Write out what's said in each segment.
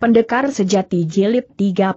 Pendekar sejati jilid 32.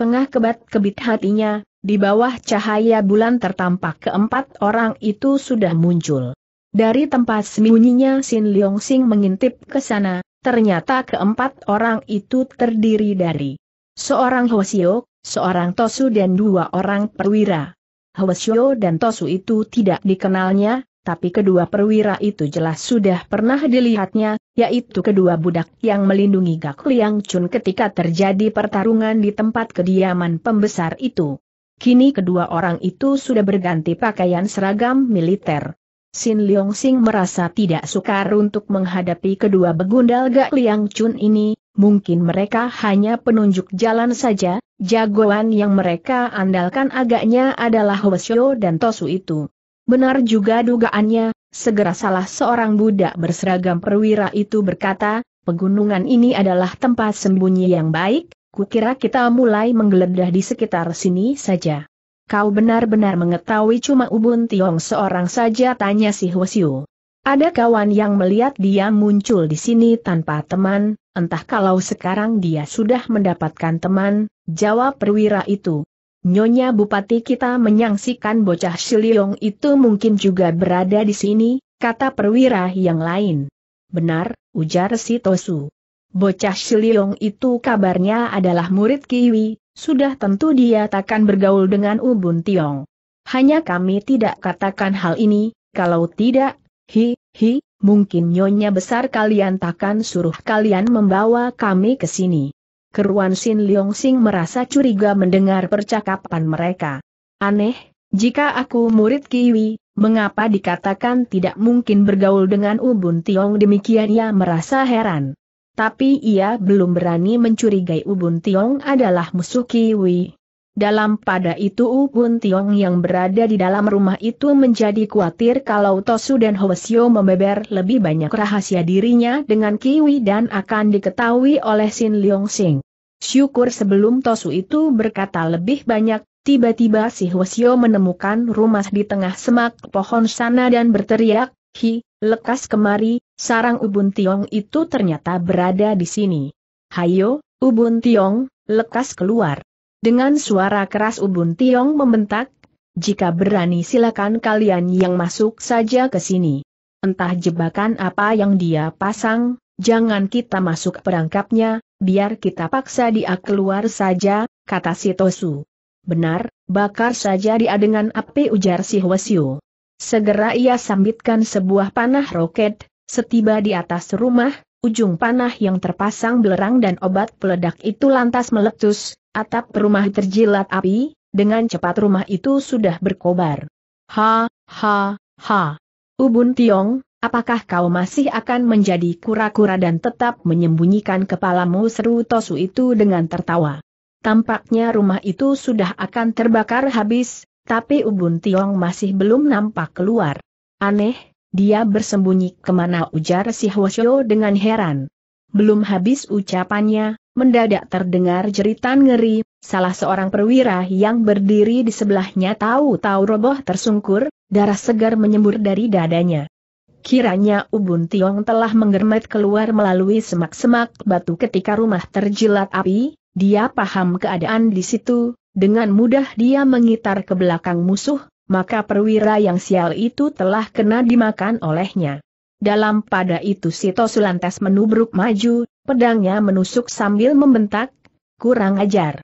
Tengah kebat-kebit hatinya, di bawah cahaya bulan tertampak keempat orang itu sudah muncul. Dari tempat sembunyinya Sin Leong Sing mengintip ke sana, ternyata keempat orang itu terdiri dari seorang Hosio, seorang Tosu dan dua orang perwira. Hosio dan Tosu itu tidak dikenalnya, tapi kedua perwira itu jelas sudah pernah dilihatnya, yaitu kedua budak yang melindungi Gak Liang Chun ketika terjadi pertarungan di tempat kediaman pembesar itu. Kini kedua orang itu sudah berganti pakaian seragam militer. Sin Leong Sing merasa tidak sukar untuk menghadapi kedua begundal Gak Liang Chun ini, mungkin mereka hanya penunjuk jalan saja, jagoan yang mereka andalkan agaknya adalah Hwasyo dan Tosu itu. Benar juga dugaannya, Segera salah seorang budak berseragam perwira itu berkata, pegunungan ini adalah tempat sembunyi yang baik, kukira kita mulai menggeledah di sekitar sini saja. Kau benar-benar mengetahui cuma Ubun Tiong seorang saja tanya si Hwasyu. Ada kawan yang melihat dia muncul di sini tanpa teman, entah kalau sekarang dia sudah mendapatkan teman, jawab perwira itu, Nyonya Bupati kita menyangsikan bocah Siliong itu mungkin juga berada di sini, kata perwira yang lain. Benar, ujar si Tosu. Bocah Siliong itu kabarnya adalah murid Kiwi, sudah tentu dia takkan bergaul dengan Ubun Tiong. Hanya kami tidak katakan hal ini, kalau tidak, hi, hi, mungkin nyonya besar kalian takkan suruh kalian membawa kami ke sini. Keruan Sin Leong Sing merasa curiga mendengar percakapan mereka. Aneh, jika aku murid Kiwi, mengapa dikatakan tidak mungkin bergaul dengan Ubun Tiong demikian ia merasa heran. Tapi ia belum berani mencurigai Ubun Tiong adalah musuh Kiwi. Dalam pada itu ubun Tiong yang berada di dalam rumah itu menjadi khawatir kalau Tosu dan Hwasyo membeber lebih banyak rahasia dirinya dengan Kiwi dan akan diketahui oleh Sin Leong Sing. Syukur sebelum Tosu itu berkata lebih banyak, tiba-tiba si Hwasyo menemukan rumah di tengah semak pohon sana dan berteriak, Hi, lekas kemari, sarang Ubun Tiong itu ternyata berada di sini. Hayo, Ubun Tiong, lekas keluar. Dengan suara keras Ubun Tiong membentak, jika berani silakan kalian yang masuk saja ke sini. Entah jebakan apa yang dia pasang, jangan kita masuk perangkapnya, biar kita paksa dia keluar saja, kata si Tosu. Benar, bakar saja dia dengan api ujar si Hwasyu. Segera ia sambitkan sebuah panah roket, setiba di atas rumah, ujung panah yang terpasang belerang dan obat peledak itu lantas meletus, atap rumah terjilat api, dengan cepat rumah itu sudah berkobar. Ha, ha, ha. Ubun Tiong, apakah kau masih akan menjadi kura-kura dan tetap menyembunyikan kepalamu seru Tosu itu dengan tertawa. Tampaknya rumah itu sudah akan terbakar habis, tapi Ubun Tiong masih belum nampak keluar. Aneh, dia bersembunyi kemana ujar si Hwasyo dengan heran. Belum habis ucapannya, mendadak terdengar jeritan ngeri, salah seorang perwira yang berdiri di sebelahnya tahu-tahu roboh tersungkur, darah segar menyembur dari dadanya. Kiranya Ubun Tiong telah menggermet keluar melalui semak-semak batu ketika rumah terjilat api, dia paham keadaan di situ, dengan mudah dia mengitar ke belakang musuh, maka perwira yang sial itu telah kena dimakan olehnya. Dalam pada itu Sito Sulantes menubruk maju, pedangnya menusuk sambil membentak, kurang ajar.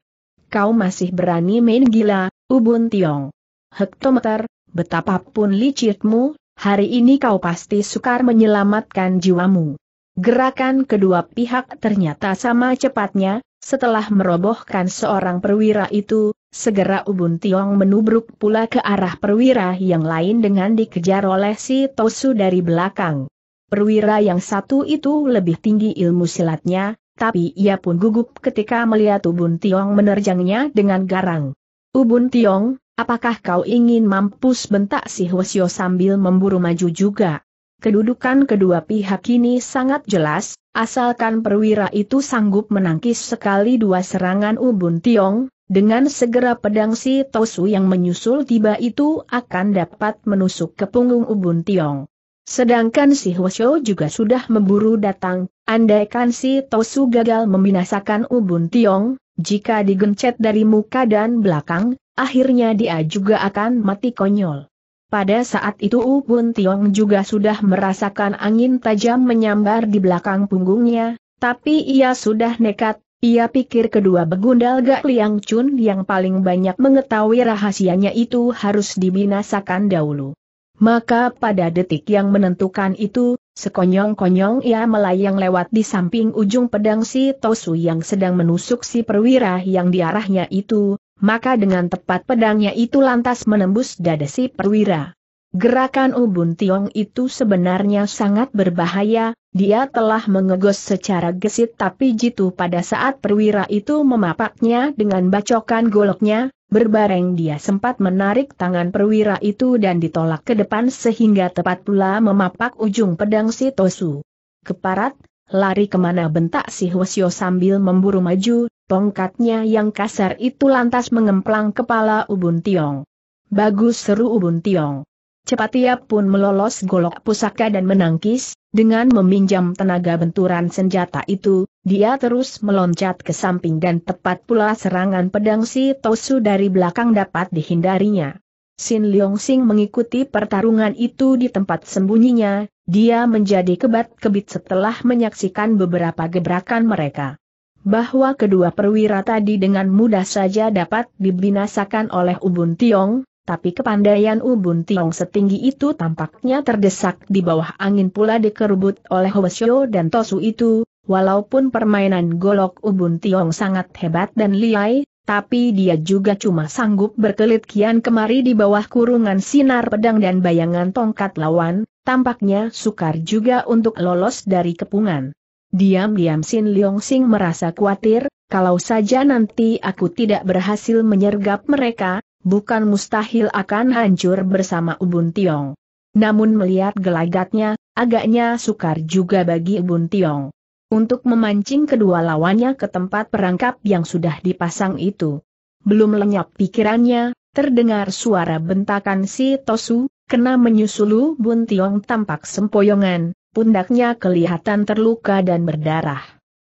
Kau masih berani main gila, Ubun Tiong. Hektometer, betapapun licitmu, hari ini kau pasti sukar menyelamatkan jiwamu. Gerakan kedua pihak ternyata sama cepatnya, setelah merobohkan seorang perwira itu, Segera Ubun Tiong menubruk pula ke arah perwira yang lain dengan dikejar oleh si Tosu dari belakang. Perwira yang satu itu lebih tinggi ilmu silatnya, tapi ia pun gugup ketika melihat Ubun Tiong menerjangnya dengan garang. Ubun Tiong, apakah kau ingin mampus bentak si Hwasyo sambil memburu maju juga? Kedudukan kedua pihak ini sangat jelas, asalkan perwira itu sanggup menangkis sekali dua serangan Ubun Tiong, dengan segera pedang si Tosu yang menyusul tiba itu akan dapat menusuk ke punggung Ubun Tiong. Sedangkan si Hwasyo juga sudah memburu datang, andaikan si Tosu gagal membinasakan Ubun Tiong, jika digencet dari muka dan belakang, akhirnya dia juga akan mati konyol. Pada saat itu Ubun Tiong juga sudah merasakan angin tajam menyambar di belakang punggungnya, tapi ia sudah nekat, ia pikir kedua begundal Gak Liang Chun yang paling banyak mengetahui rahasianya itu harus dibinasakan dahulu. Maka pada detik yang menentukan itu, sekonyong-konyong ia melayang lewat di samping ujung pedang si Tosu yang sedang menusuk si perwira yang diarahnya itu, maka dengan tepat pedangnya itu lantas menembus dada si perwira. Gerakan Ubun Tiong itu sebenarnya sangat berbahaya, dia telah mengegos secara gesit tapi jitu pada saat perwira itu memapaknya dengan bacokan goloknya, berbareng dia sempat menarik tangan perwira itu dan ditolak ke depan sehingga tepat pula memapak ujung pedang si Tosu. Keparat, lari kemana bentak si Hwasyo sambil memburu maju, tongkatnya yang kasar itu lantas mengemplang kepala Ubun Tiong. Bagus seru Ubun Tiong. Cepat ia pun melolos golok pusaka dan menangkis, dengan meminjam tenaga benturan senjata itu, dia terus meloncat ke samping dan tepat pula serangan pedang si Tosu dari belakang dapat dihindarinya. Sin Leong Sing mengikuti pertarungan itu di tempat sembunyinya, dia menjadi kebat-kebit setelah menyaksikan beberapa gebrakan mereka. Bahwa kedua perwira tadi dengan mudah saja dapat dibinasakan oleh Ubun Tiong, tapi kepandaian Ubun Tiong setinggi itu tampaknya terdesak di bawah angin pula dikerubut oleh Hwasyo dan Tosu itu, walaupun permainan golok Ubun Tiong sangat hebat dan liai, tapi dia juga cuma sanggup berkelit kian kemari di bawah kurungan sinar pedang dan bayangan tongkat lawan, tampaknya sukar juga untuk lolos dari kepungan. Diam-diam Sin Leong Sing merasa khawatir, kalau saja nanti aku tidak berhasil menyergap mereka, bukan mustahil akan hancur bersama Ubun Tiong. Namun melihat gelagatnya, agaknya sukar juga bagi Ubun Tiong. Untuk memancing kedua lawannya ke tempat perangkap yang sudah dipasang itu. Belum lenyap pikirannya, terdengar suara bentakan si Tosu, kena menyusulu Bun Tiong tampak sempoyongan, pundaknya kelihatan terluka dan berdarah.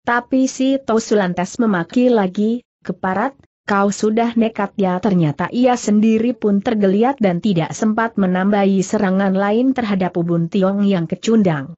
Tapi si Tosu lantas memaki lagi, keparat, kau sudah nekat ya ternyata ia sendiri pun tergeliat dan tidak sempat menambahi serangan lain terhadap Ubun Tiong yang kecundang.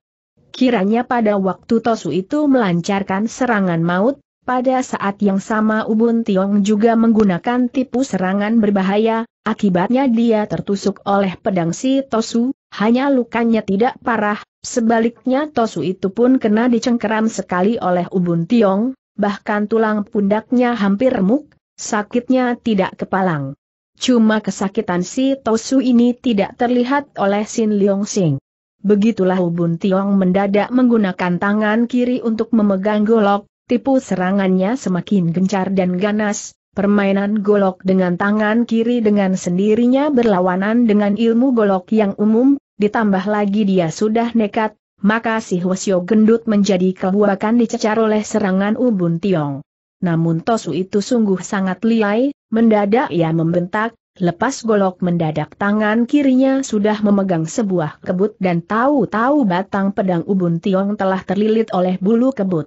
Kiranya pada waktu Tosu itu melancarkan serangan maut, pada saat yang sama Ubun Tiong juga menggunakan tipu serangan berbahaya, akibatnya dia tertusuk oleh pedang si Tosu, hanya lukanya tidak parah, sebaliknya Tosu itu pun kena dicengkeram sekali oleh Ubun Tiong, bahkan tulang pundaknya hampir remuk, sakitnya tidak kepalang. Cuma kesakitan si Tosu ini tidak terlihat oleh Sin Leong Sing. Begitulah Ubun Tiong mendadak menggunakan tangan kiri untuk memegang golok, tipu serangannya semakin gencar dan ganas, permainan golok dengan tangan kiri dengan sendirinya berlawanan dengan ilmu golok yang umum, ditambah lagi dia sudah nekat, maka si Hwasyo gendut menjadi kebuakan dicecar oleh serangan Ubun Tiong. Namun Tosu itu sungguh sangat liai, mendadak ia membentak, lepas golok mendadak tangan kirinya sudah memegang sebuah kebut dan tahu-tahu batang pedang ubun tiong telah terlilit oleh bulu kebut.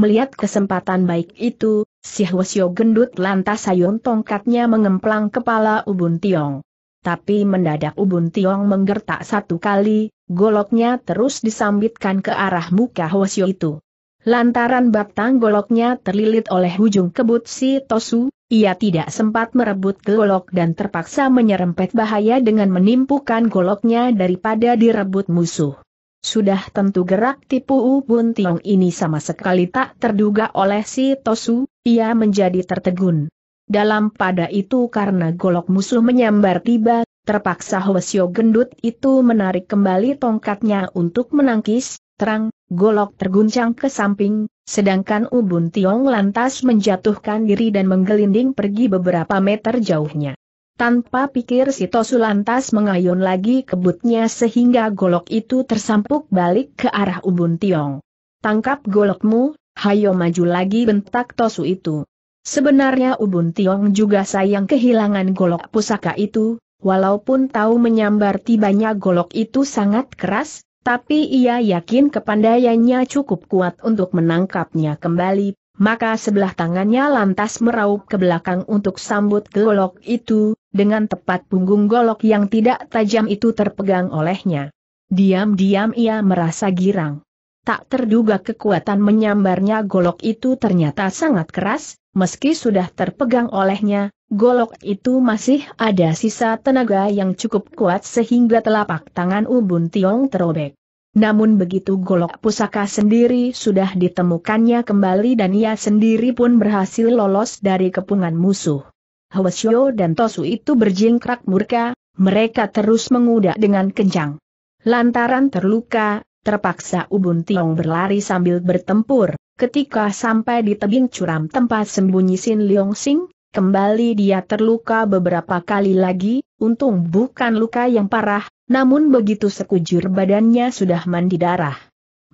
Melihat kesempatan baik itu, si Hwasyo gendut lantas sayun tongkatnya mengemplang kepala ubun tiong. Tapi mendadak ubun tiong menggertak satu kali, goloknya terus disambitkan ke arah muka Hwasyo itu. Lantaran batang goloknya terlilit oleh ujung kebut si Tosu, ia tidak sempat merebut golok dan terpaksa menyerempet bahaya dengan menimpukan goloknya daripada direbut musuh. Sudah tentu gerak tipu Ubun Tiong ini sama sekali tak terduga oleh si Tosu, ia menjadi tertegun. Dalam pada itu karena golok musuh menyambar tiba, terpaksa Hwasyo gendut itu menarik kembali tongkatnya untuk menangkis, terang, golok terguncang ke samping, sedangkan Ubun Tiong lantas menjatuhkan diri dan menggelinding pergi beberapa meter jauhnya. Tanpa pikir si Tosu lantas mengayun lagi kebutnya sehingga golok itu tersampuk balik ke arah Ubun Tiong. Tangkap golokmu, hayo maju lagi bentak Tosu itu. Sebenarnya Ubun Tiong juga sayang kehilangan golok pusaka itu, walaupun tahu menyambar tibanya golok itu sangat keras, tapi ia yakin kepandaiannya cukup kuat untuk menangkapnya kembali, maka sebelah tangannya lantas meraup ke belakang untuk sambut golok itu, dengan tepat punggung golok yang tidak tajam itu terpegang olehnya. Diam-diam ia merasa girang. Tak terduga kekuatan menyambarnya golok itu ternyata sangat keras, meski sudah terpegang olehnya, Golok itu masih ada sisa tenaga yang cukup kuat sehingga telapak tangan Ubun Tiong terobek. Namun begitu golok pusaka sendiri sudah ditemukannya kembali dan ia sendiri pun berhasil lolos dari kepungan musuh. Hwasyo dan Tosu itu berjingkrak murka, mereka terus mengudak dengan kencang. Lantaran terluka, terpaksa Ubun Tiong berlari sambil bertempur, ketika sampai di tebing curam tempat sembunyi Sin Leong Sing, Kembali dia terluka beberapa kali lagi, untung bukan luka yang parah, namun begitu sekujur badannya sudah mandi darah.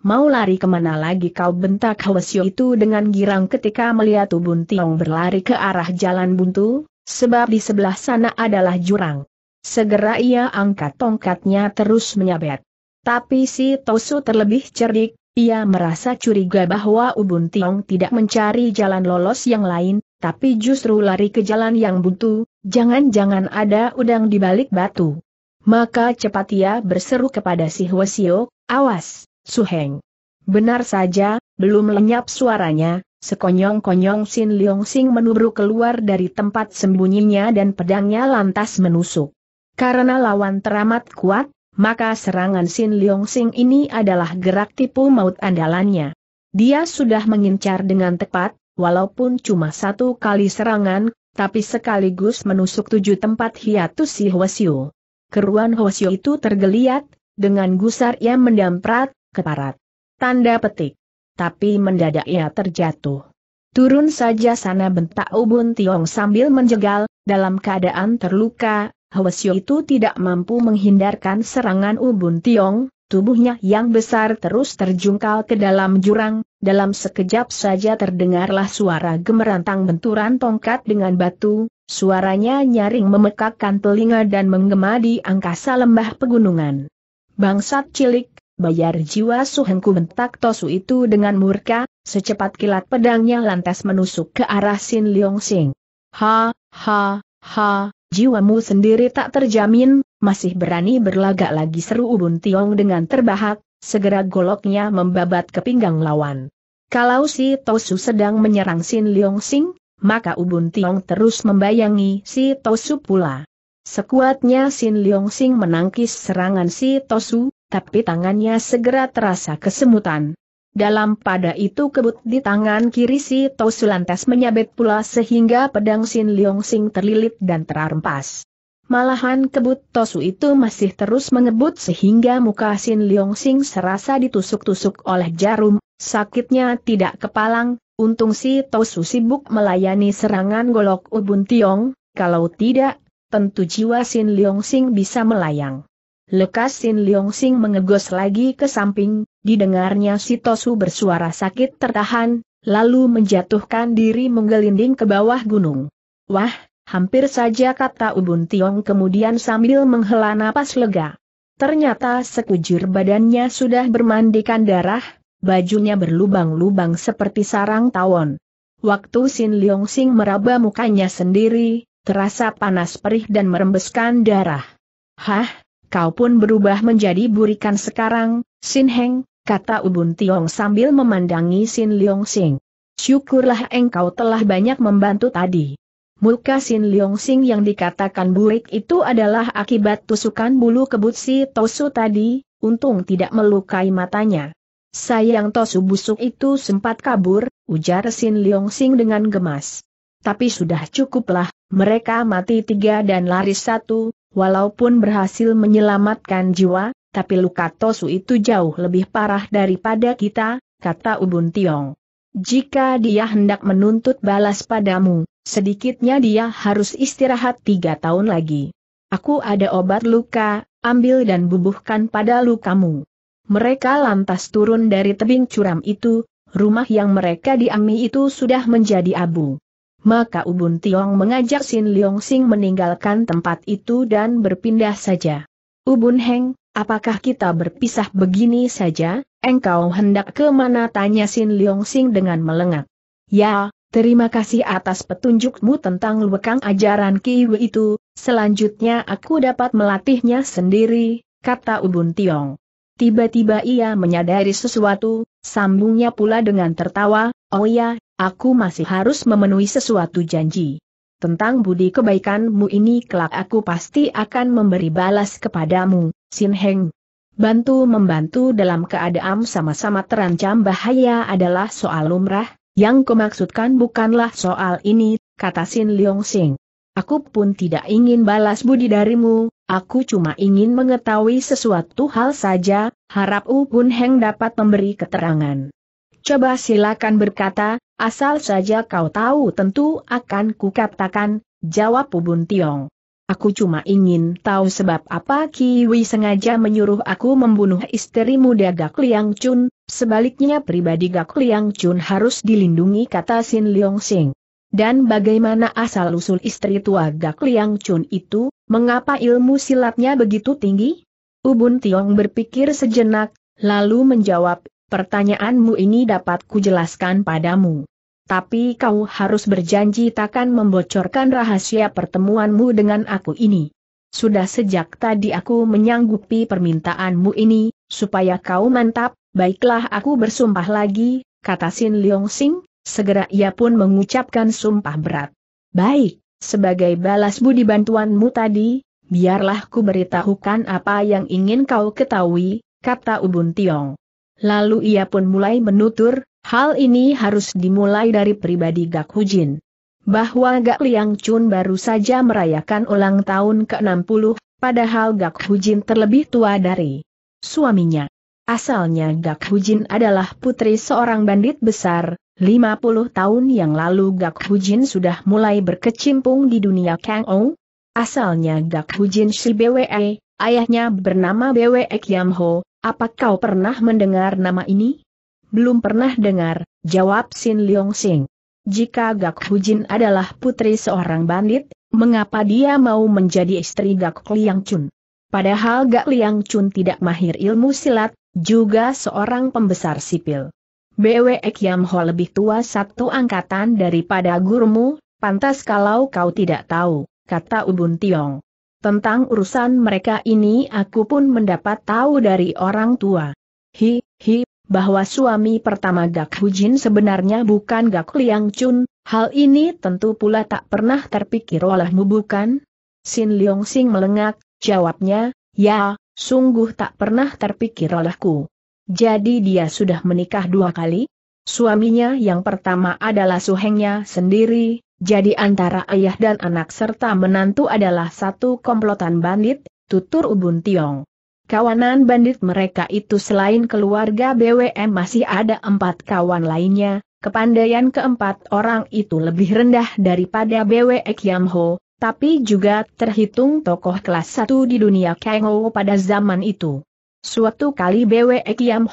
Mau lari kemana lagi kau bentak Hwasyo itu dengan girang ketika melihat Ubun Tiong berlari ke arah jalan buntu, sebab di sebelah sana adalah jurang. Segera ia angkat tongkatnya terus menyabet. Tapi si Tosu terlebih cerdik, ia merasa curiga bahwa Ubun Tiong tidak mencari jalan lolos yang lain, tapi justru lari ke jalan yang buntu, jangan-jangan ada udang di balik batu. Maka cepat ia berseru kepada si Hwasio, awas, Suheng. Benar saja, belum lenyap suaranya, sekonyong-konyong Sin Leong Sing menubruk keluar dari tempat sembunyinya dan pedangnya lantas menusuk. Karena lawan teramat kuat, maka serangan Sin Leong Sing ini adalah gerak tipu maut andalannya. Dia sudah mengincar dengan tepat, walaupun cuma satu kali serangan, tapi sekaligus menusuk tujuh tempat hiatus si Hwasyu. Keruan Hwasyu itu tergeliat, dengan gusar ia mendamprat, keparat. Tanda petik. Tapi mendadak ia terjatuh. Turun saja sana bentak Ubun Tiong sambil menjegal, dalam keadaan terluka, Hwasyu itu tidak mampu menghindarkan serangan Ubun Tiong, tubuhnya yang besar terus terjungkal ke dalam jurang, dalam sekejap saja terdengarlah suara gemerantang benturan tongkat dengan batu, suaranya nyaring memekakkan telinga dan menggema di angkasa lembah pegunungan. Bangsat cilik, bayar jiwa suhengku bentak Tosu itu dengan murka, secepat kilat pedangnya lantas menusuk ke arah Sin Leong Sing. Ha, ha, ha, jiwamu sendiri tak terjamin, masih berani berlagak lagi seru Ubun Tiong dengan terbahak, segera goloknya membabat ke pinggang lawan. Kalau si Tosu sedang menyerang Sin Leong Sing, maka Ubun Tiong terus membayangi si Tosu pula. Sekuatnya Sin Leong Sing menangkis serangan si Tosu, tapi tangannya segera terasa kesemutan. Dalam pada itu kebut di tangan kiri si Tosu lantas menyabet pula sehingga pedang Sin Leong Sing terlilit dan terarempas. Malahan kebut Tosu itu masih terus mengebut sehingga muka Sin Leong Sing serasa ditusuk-tusuk oleh jarum, sakitnya tidak kepalang, untung si Tosu sibuk melayani serangan golok Ubun Tiong, kalau tidak, tentu jiwa Sin Leong Sing bisa melayang. Lekas Sin Leong Sing mengegos lagi ke samping, didengarnya si Tosu bersuara sakit tertahan, lalu menjatuhkan diri menggelinding ke bawah gunung. Wah, Hampir saja kata Ubun Tiong kemudian sambil menghela napas lega. Ternyata sekujur badannya sudah bermandikan darah, bajunya berlubang-lubang seperti sarang tawon. Waktu Sin Leong Sing meraba mukanya sendiri, terasa panas perih dan merembeskan darah. Hah, kau pun berubah menjadi burikan sekarang, Sin Heng, kata Ubun Tiong sambil memandangi Sin Leong Sing. Syukurlah engkau telah banyak membantu tadi. Muka Sin Leong Sing yang dikatakan burik itu adalah akibat tusukan bulu kebut si Tosu tadi, untung tidak melukai matanya. Sayang Tosu busuk itu sempat kabur, ujar Sin Leong Sing dengan gemas. Tapi sudah cukuplah, mereka mati tiga dan lari satu, walaupun berhasil menyelamatkan jiwa, tapi luka Tosu itu jauh lebih parah daripada kita, kata Ubun Tiong. Jika dia hendak menuntut balas padamu, sedikitnya dia harus istirahat tiga tahun lagi. Aku ada obat luka, ambil dan bubuhkan pada lukamu. Mereka lantas turun dari tebing curam itu, rumah yang mereka diami itu sudah menjadi abu. Maka Ubun Tiong mengajak Sin Leong Sing meninggalkan tempat itu dan berpindah saja. Ubun Heng, apakah kita berpisah begini saja? engkau hendak ke mana tanya Sin Leong Sing dengan melengak. Ya, terima kasih atas petunjukmu tentang lubang ajaran Kiwi itu, selanjutnya aku dapat melatihnya sendiri, kata Ubun Tiong. Tiba-tiba ia menyadari sesuatu, sambungnya pula dengan tertawa, oh ya, aku masih harus memenuhi sesuatu janji. Tentang budi kebaikanmu ini kelak aku pasti akan memberi balas kepadamu, Sin Heng. Bantu-membantu dalam keadaan sama-sama terancam bahaya adalah soal lumrah, yang kumaksudkan bukanlah soal ini, kata Sin Leong Sing. Aku pun tidak ingin balas budi darimu, aku cuma ingin mengetahui sesuatu hal saja, harap U Bun Heng dapat memberi keterangan. Coba silakan berkata, asal saja kau tahu tentu akan kukatakan, jawab U Bun Tiong. Aku cuma ingin tahu sebab apa Kiwi sengaja menyuruh aku membunuh istri muda Gak Liang Chun, sebaliknya pribadi Gak Liang Chun harus dilindungi kata Sin Leong Sing. Dan bagaimana asal-usul istri tua Gak Liang Chun itu, mengapa ilmu silatnya begitu tinggi? Ubun Tiong berpikir sejenak, lalu menjawab, pertanyaanmu ini dapat kujelaskan padamu tapi kau harus berjanji takkan membocorkan rahasia pertemuanmu dengan aku ini. Sudah sejak tadi aku menyanggupi permintaanmu ini, supaya kau mantap, baiklah aku bersumpah lagi, kata Sin Leong Sing, segera ia pun mengucapkan sumpah berat. Baik, sebagai balas budi bantuanmu tadi, biarlah ku beritahukan apa yang ingin kau ketahui, kata Ubun Tiong. Lalu ia pun mulai menutur, Hal ini harus dimulai dari pribadi Gak Hujin. Bahwa Gak Liang Chun baru saja merayakan ulang tahun ke-60, padahal Gak Hujin terlebih tua dari suaminya. Asalnya Gak Hujin adalah putri seorang bandit besar, 50 tahun yang lalu Gak Hujin sudah mulai berkecimpung di dunia Kang Ong. Asalnya Gak Hujin si BWE, ayahnya bernama BWE Kiam Ho, apa kau pernah mendengar nama ini? Belum pernah dengar, jawab Sin Leong Sing. Jika Gak Hu Jin adalah putri seorang bandit, mengapa dia mau menjadi istri Gak Liang Chun? Padahal Gak Liang Chun tidak mahir ilmu silat, juga seorang pembesar sipil. Bwe Yam Ho lebih tua satu angkatan daripada gurumu, pantas kalau kau tidak tahu, kata Ubun Tiong. Tentang urusan mereka ini aku pun mendapat tahu dari orang tua. Hi, hi, bahwa suami pertama Gak Hujin sebenarnya bukan Gak Liang Chun, hal ini tentu pula tak pernah terpikir olehmu bukan? Sin Leong Sing melengak, jawabnya, ya, sungguh tak pernah terpikir olehku. Jadi dia sudah menikah dua kali? Suaminya yang pertama adalah suhengnya sendiri, jadi antara ayah dan anak serta menantu adalah satu komplotan bandit, tutur Ubun Tiong. Kawanan bandit mereka itu selain keluarga BWM masih ada empat kawan lainnya, kepandaian keempat orang itu lebih rendah daripada BW Ho, tapi juga terhitung tokoh kelas satu di dunia Kengo pada zaman itu. Suatu kali BW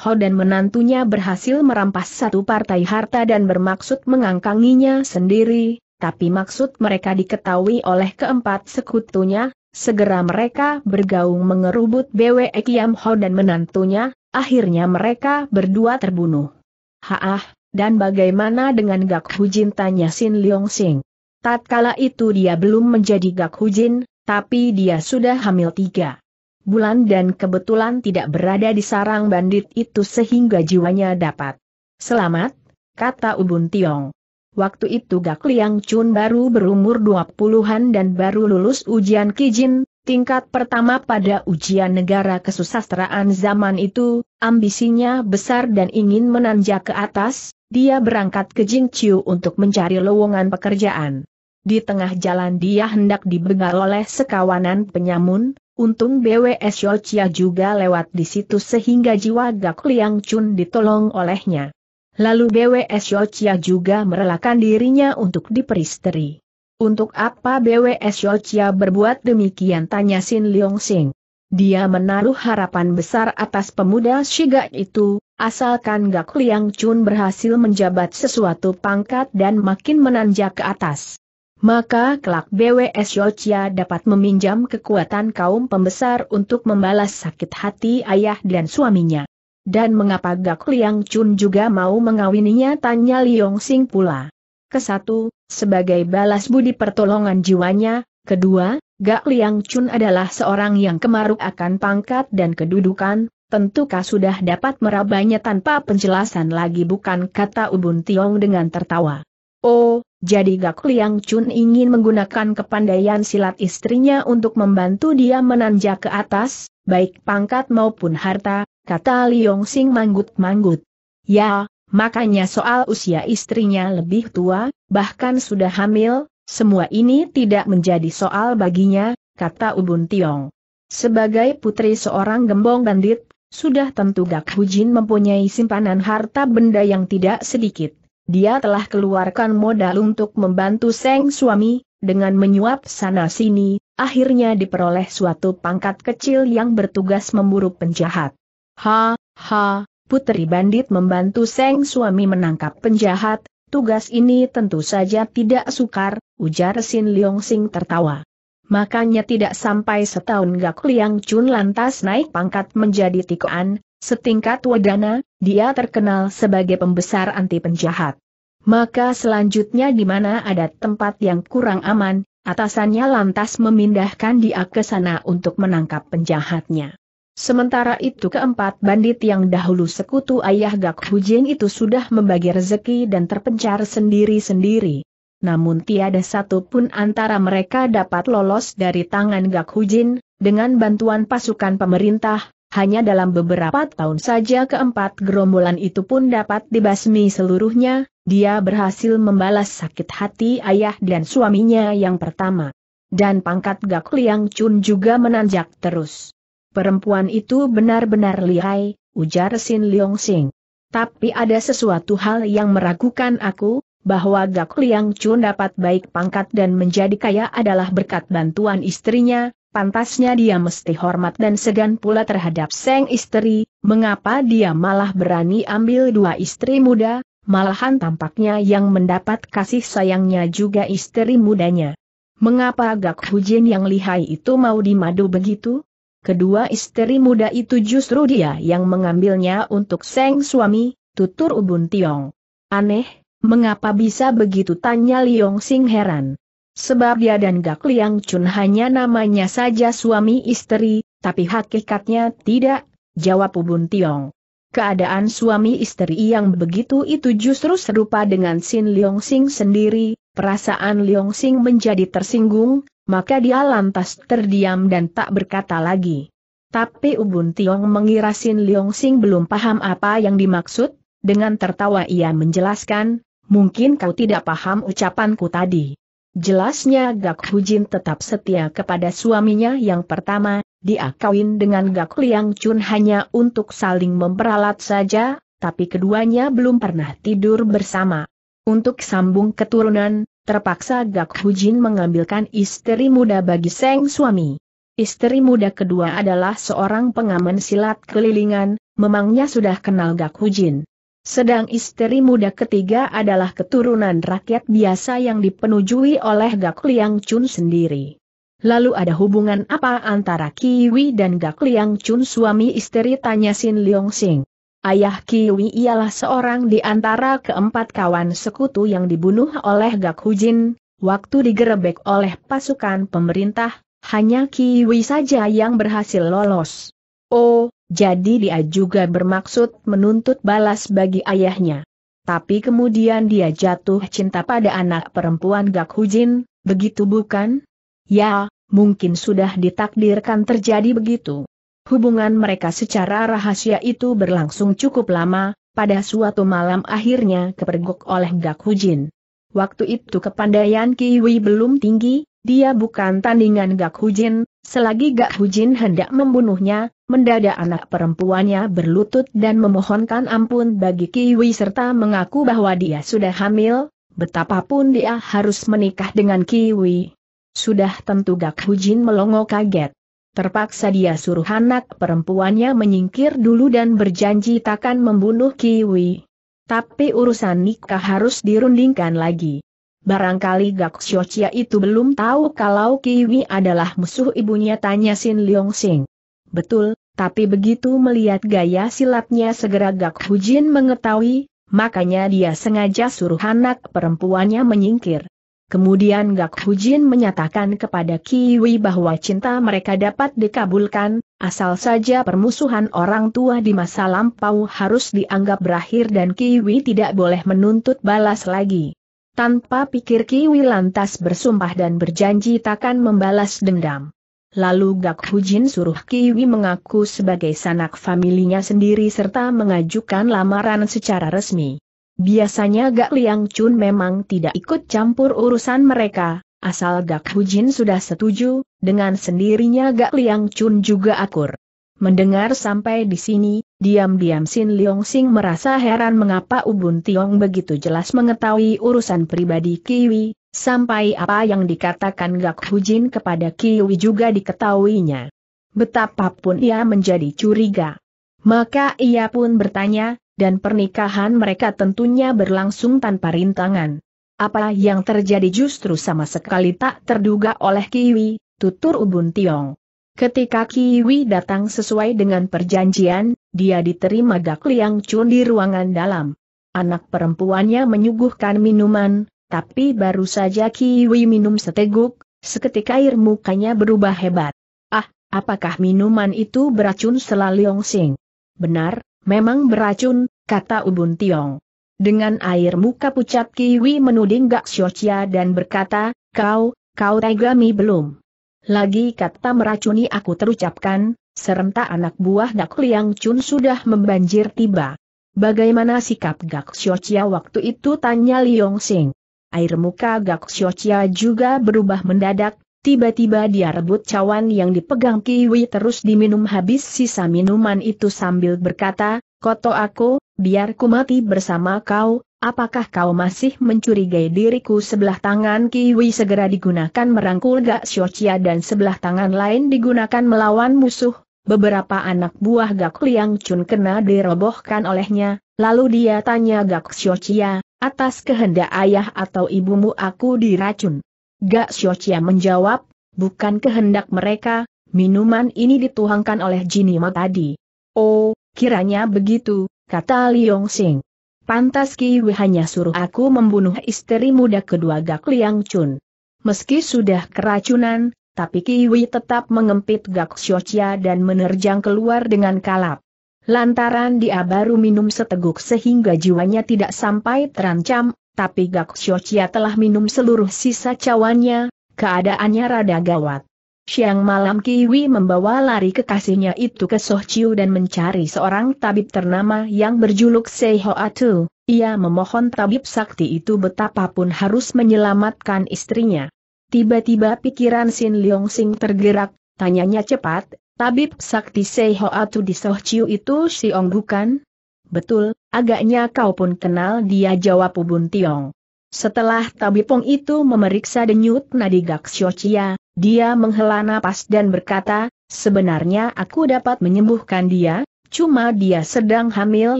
Ho dan menantunya berhasil merampas satu partai harta dan bermaksud mengangkanginya sendiri, tapi maksud mereka diketahui oleh keempat sekutunya, Segera mereka bergaung mengerubut Bwe Kiam Ho dan menantunya, akhirnya mereka berdua terbunuh. Haah, dan bagaimana dengan Gak Hujin tanya Sin Leong Sing. Tatkala itu dia belum menjadi Gak Hujin, tapi dia sudah hamil tiga bulan dan kebetulan tidak berada di sarang bandit itu sehingga jiwanya dapat selamat, kata Ubun Tiong. Waktu itu Gak Liang Chun baru berumur 20-an dan baru lulus ujian Kijin, tingkat pertama pada ujian negara kesusastraan zaman itu, ambisinya besar dan ingin menanjak ke atas, dia berangkat ke Jingqiu untuk mencari lowongan pekerjaan. Di tengah jalan dia hendak dibegal oleh sekawanan penyamun, untung BWS Yolcia juga lewat di situ sehingga jiwa Gak Liang Chun ditolong olehnya. Lalu BWS Yochia juga merelakan dirinya untuk diperisteri. Untuk apa BWS Yochia berbuat demikian tanya Sin Leong Sing. Dia menaruh harapan besar atas pemuda Shiga itu, asalkan Gak Liang Chun berhasil menjabat sesuatu pangkat dan makin menanjak ke atas. Maka kelak BWS Yochia dapat meminjam kekuatan kaum pembesar untuk membalas sakit hati ayah dan suaminya. Dan mengapa Gak Liang Chun juga mau mengawininya tanya Liong Sing pula. Kesatu, sebagai balas budi pertolongan jiwanya, kedua, Gak Liang Chun adalah seorang yang kemaruk akan pangkat dan kedudukan, tentukah sudah dapat merabanya tanpa penjelasan lagi bukan kata Ubun Tiong dengan tertawa. Oh, jadi Gak Liang Chun ingin menggunakan kepandaian silat istrinya untuk membantu dia menanjak ke atas, baik pangkat maupun harta, kata Liong Sing manggut-manggut. Ya, makanya soal usia istrinya lebih tua, bahkan sudah hamil, semua ini tidak menjadi soal baginya, kata Ubun Tiong. Sebagai putri seorang gembong bandit, sudah tentu Gak Hujin mempunyai simpanan harta benda yang tidak sedikit. Dia telah keluarkan modal untuk membantu Seng suami, dengan menyuap sana-sini, akhirnya diperoleh suatu pangkat kecil yang bertugas memburu penjahat. Ha, ha, putri bandit membantu Seng suami menangkap penjahat, tugas ini tentu saja tidak sukar, ujar Sin Leong Sing tertawa. Makanya tidak sampai setahun Gak Liang Chun lantas naik pangkat menjadi tikoan, setingkat wadana, dia terkenal sebagai pembesar anti penjahat. Maka selanjutnya di mana ada tempat yang kurang aman, atasannya lantas memindahkan dia ke sana untuk menangkap penjahatnya. Sementara itu keempat bandit yang dahulu sekutu ayah Gak Hujin itu sudah membagi rezeki dan terpencar sendiri-sendiri. Namun tiada satu pun antara mereka dapat lolos dari tangan Gak Hujin, dengan bantuan pasukan pemerintah, hanya dalam beberapa tahun saja keempat gerombolan itu pun dapat dibasmi seluruhnya, dia berhasil membalas sakit hati ayah dan suaminya yang pertama. Dan pangkat Gak Liang Chun juga menanjak terus. Perempuan itu benar-benar lihai, ujar Sin Leong Sing. Tapi ada sesuatu hal yang meragukan aku, bahwa Gak Liang Chun dapat baik pangkat dan menjadi kaya adalah berkat bantuan istrinya, pantasnya dia mesti hormat dan segan pula terhadap seng istri, mengapa dia malah berani ambil dua istri muda, malahan tampaknya yang mendapat kasih sayangnya juga istri mudanya. Mengapa Gak Hujin yang lihai itu mau dimadu begitu? kedua istri muda itu justru dia yang mengambilnya untuk seng suami, tutur Ubun Tiong. Aneh, mengapa bisa begitu tanya Liong Sing heran. Sebab dia dan Gak Liang Chun hanya namanya saja suami istri, tapi hakikatnya tidak, jawab Ubun Tiong. Keadaan suami istri yang begitu itu justru serupa dengan Sin Liong Sing sendiri, Perasaan Liong Sing menjadi tersinggung, maka dia lantas terdiam dan tak berkata lagi. Tapi Ubun Tiong mengira Sin Liong Sing belum paham apa yang dimaksud, dengan tertawa ia menjelaskan, mungkin kau tidak paham ucapanku tadi. Jelasnya Gak Hujin tetap setia kepada suaminya yang pertama, dia kawin dengan Gak Liang Chun hanya untuk saling memperalat saja, tapi keduanya belum pernah tidur bersama. Untuk sambung keturunan, terpaksa Gak Hujin mengambilkan istri muda bagi Seng suami. Istri muda kedua adalah seorang pengamen silat kelilingan, memangnya sudah kenal Gak Hujin. Sedang istri muda ketiga adalah keturunan rakyat biasa yang dipenujui oleh Gak Liang Chun sendiri. Lalu ada hubungan apa antara Kiwi dan Gak Liang Chun suami istri tanya Sin Leong Sing. Ayah Kiwi ialah seorang di antara keempat kawan sekutu yang dibunuh oleh Gak Hujin, waktu digerebek oleh pasukan pemerintah, hanya Kiwi saja yang berhasil lolos. Oh, jadi dia juga bermaksud menuntut balas bagi ayahnya. Tapi kemudian dia jatuh cinta pada anak perempuan Gak Hujin, begitu bukan? Ya, mungkin sudah ditakdirkan terjadi begitu. Hubungan mereka secara rahasia itu berlangsung cukup lama, pada suatu malam akhirnya kepergok oleh Gak Hujin. Waktu itu kepandaian Kiwi belum tinggi, dia bukan tandingan Gak Hujin, selagi Gak Hujin hendak membunuhnya, mendadak anak perempuannya berlutut dan memohonkan ampun bagi Kiwi serta mengaku bahwa dia sudah hamil, betapapun dia harus menikah dengan Kiwi. Sudah tentu Gak Hujin melongo kaget. Terpaksa dia suruh anak perempuannya menyingkir dulu dan berjanji takkan membunuh Kiwi. Tapi urusan nikah harus dirundingkan lagi. Barangkali Gak Xiochia itu belum tahu kalau Kiwi adalah musuh ibunya tanya Sin Leong Sing. Betul, tapi begitu melihat gaya silatnya segera Gak Hujin mengetahui, makanya dia sengaja suruh anak perempuannya menyingkir. Kemudian Gak Hujin menyatakan kepada Kiwi bahwa cinta mereka dapat dikabulkan, asal saja permusuhan orang tua di masa lampau harus dianggap berakhir dan Kiwi tidak boleh menuntut balas lagi. Tanpa pikir Kiwi lantas bersumpah dan berjanji takkan membalas dendam. Lalu Gak Hujin suruh Kiwi mengaku sebagai sanak familinya sendiri serta mengajukan lamaran secara resmi. Biasanya Gak Liang Chun memang tidak ikut campur urusan mereka, asal Gak Jin sudah setuju, dengan sendirinya Gak Liang Chun juga akur. Mendengar sampai di sini, diam-diam Sin Leong Sing merasa heran mengapa Ubun Tiong begitu jelas mengetahui urusan pribadi Kiwi, sampai apa yang dikatakan Gak Jin kepada Kiwi juga diketahuinya. Betapapun ia menjadi curiga. Maka ia pun bertanya, dan pernikahan mereka tentunya berlangsung tanpa rintangan. Apa yang terjadi justru sama sekali tak terduga oleh Kiwi, tutur Ubun Tiong. Ketika Kiwi datang sesuai dengan perjanjian, dia diterima Gak Liang Chun di ruangan dalam. Anak perempuannya menyuguhkan minuman, tapi baru saja Kiwi minum seteguk, seketika air mukanya berubah hebat. Ah, apakah minuman itu beracun Yong Sing? Benar, Memang beracun, kata Ubun Tiong. Dengan air muka pucat Kiwi menuding Gak Siocia dan berkata, kau, kau tegami belum. Lagi kata meracuni aku terucapkan, serenta anak buah Gak Liang Chun sudah membanjir tiba. Bagaimana sikap Gak Siocia waktu itu tanya Liong Sing. Air muka Gak Siocia juga berubah mendadak, Tiba-tiba dia rebut cawan yang dipegang Kiwi terus diminum habis sisa minuman itu sambil berkata, Koto aku, biar ku mati bersama kau, apakah kau masih mencurigai diriku sebelah tangan Kiwi segera digunakan merangkul Gak Xiochia dan sebelah tangan lain digunakan melawan musuh, beberapa anak buah Gak Liang Chun kena dirobohkan olehnya, lalu dia tanya Gak Xiochia, atas kehendak ayah atau ibumu aku diracun. Gak Xiochia menjawab, bukan kehendak mereka, minuman ini dituangkan oleh Jinima tadi. Oh, kiranya begitu, kata Liong Sing. Pantas Kiwi hanya suruh aku membunuh istri muda kedua Gak Liang Chun. Meski sudah keracunan, tapi Kiwi tetap mengempit Gak Xiochia dan menerjang keluar dengan kalap. Lantaran dia baru minum seteguk sehingga jiwanya tidak sampai terancam, tapi Gak Xiochia telah minum seluruh sisa cawannya, keadaannya rada gawat. Siang malam Kiwi membawa lari kekasihnya itu ke Sohciu dan mencari seorang tabib ternama yang berjuluk Sehoatu. Ia memohon tabib sakti itu betapapun harus menyelamatkan istrinya. Tiba-tiba pikiran Sin Leong Sing tergerak, tanyanya cepat, tabib sakti Sehoatu di Sohciu itu Siong bukan? Betul, Agaknya kau pun kenal dia jawab Ubun Tiong. Setelah tabipong itu memeriksa denyut nadi Gakshochia, dia menghela napas dan berkata, sebenarnya aku dapat menyembuhkan dia, cuma dia sedang hamil,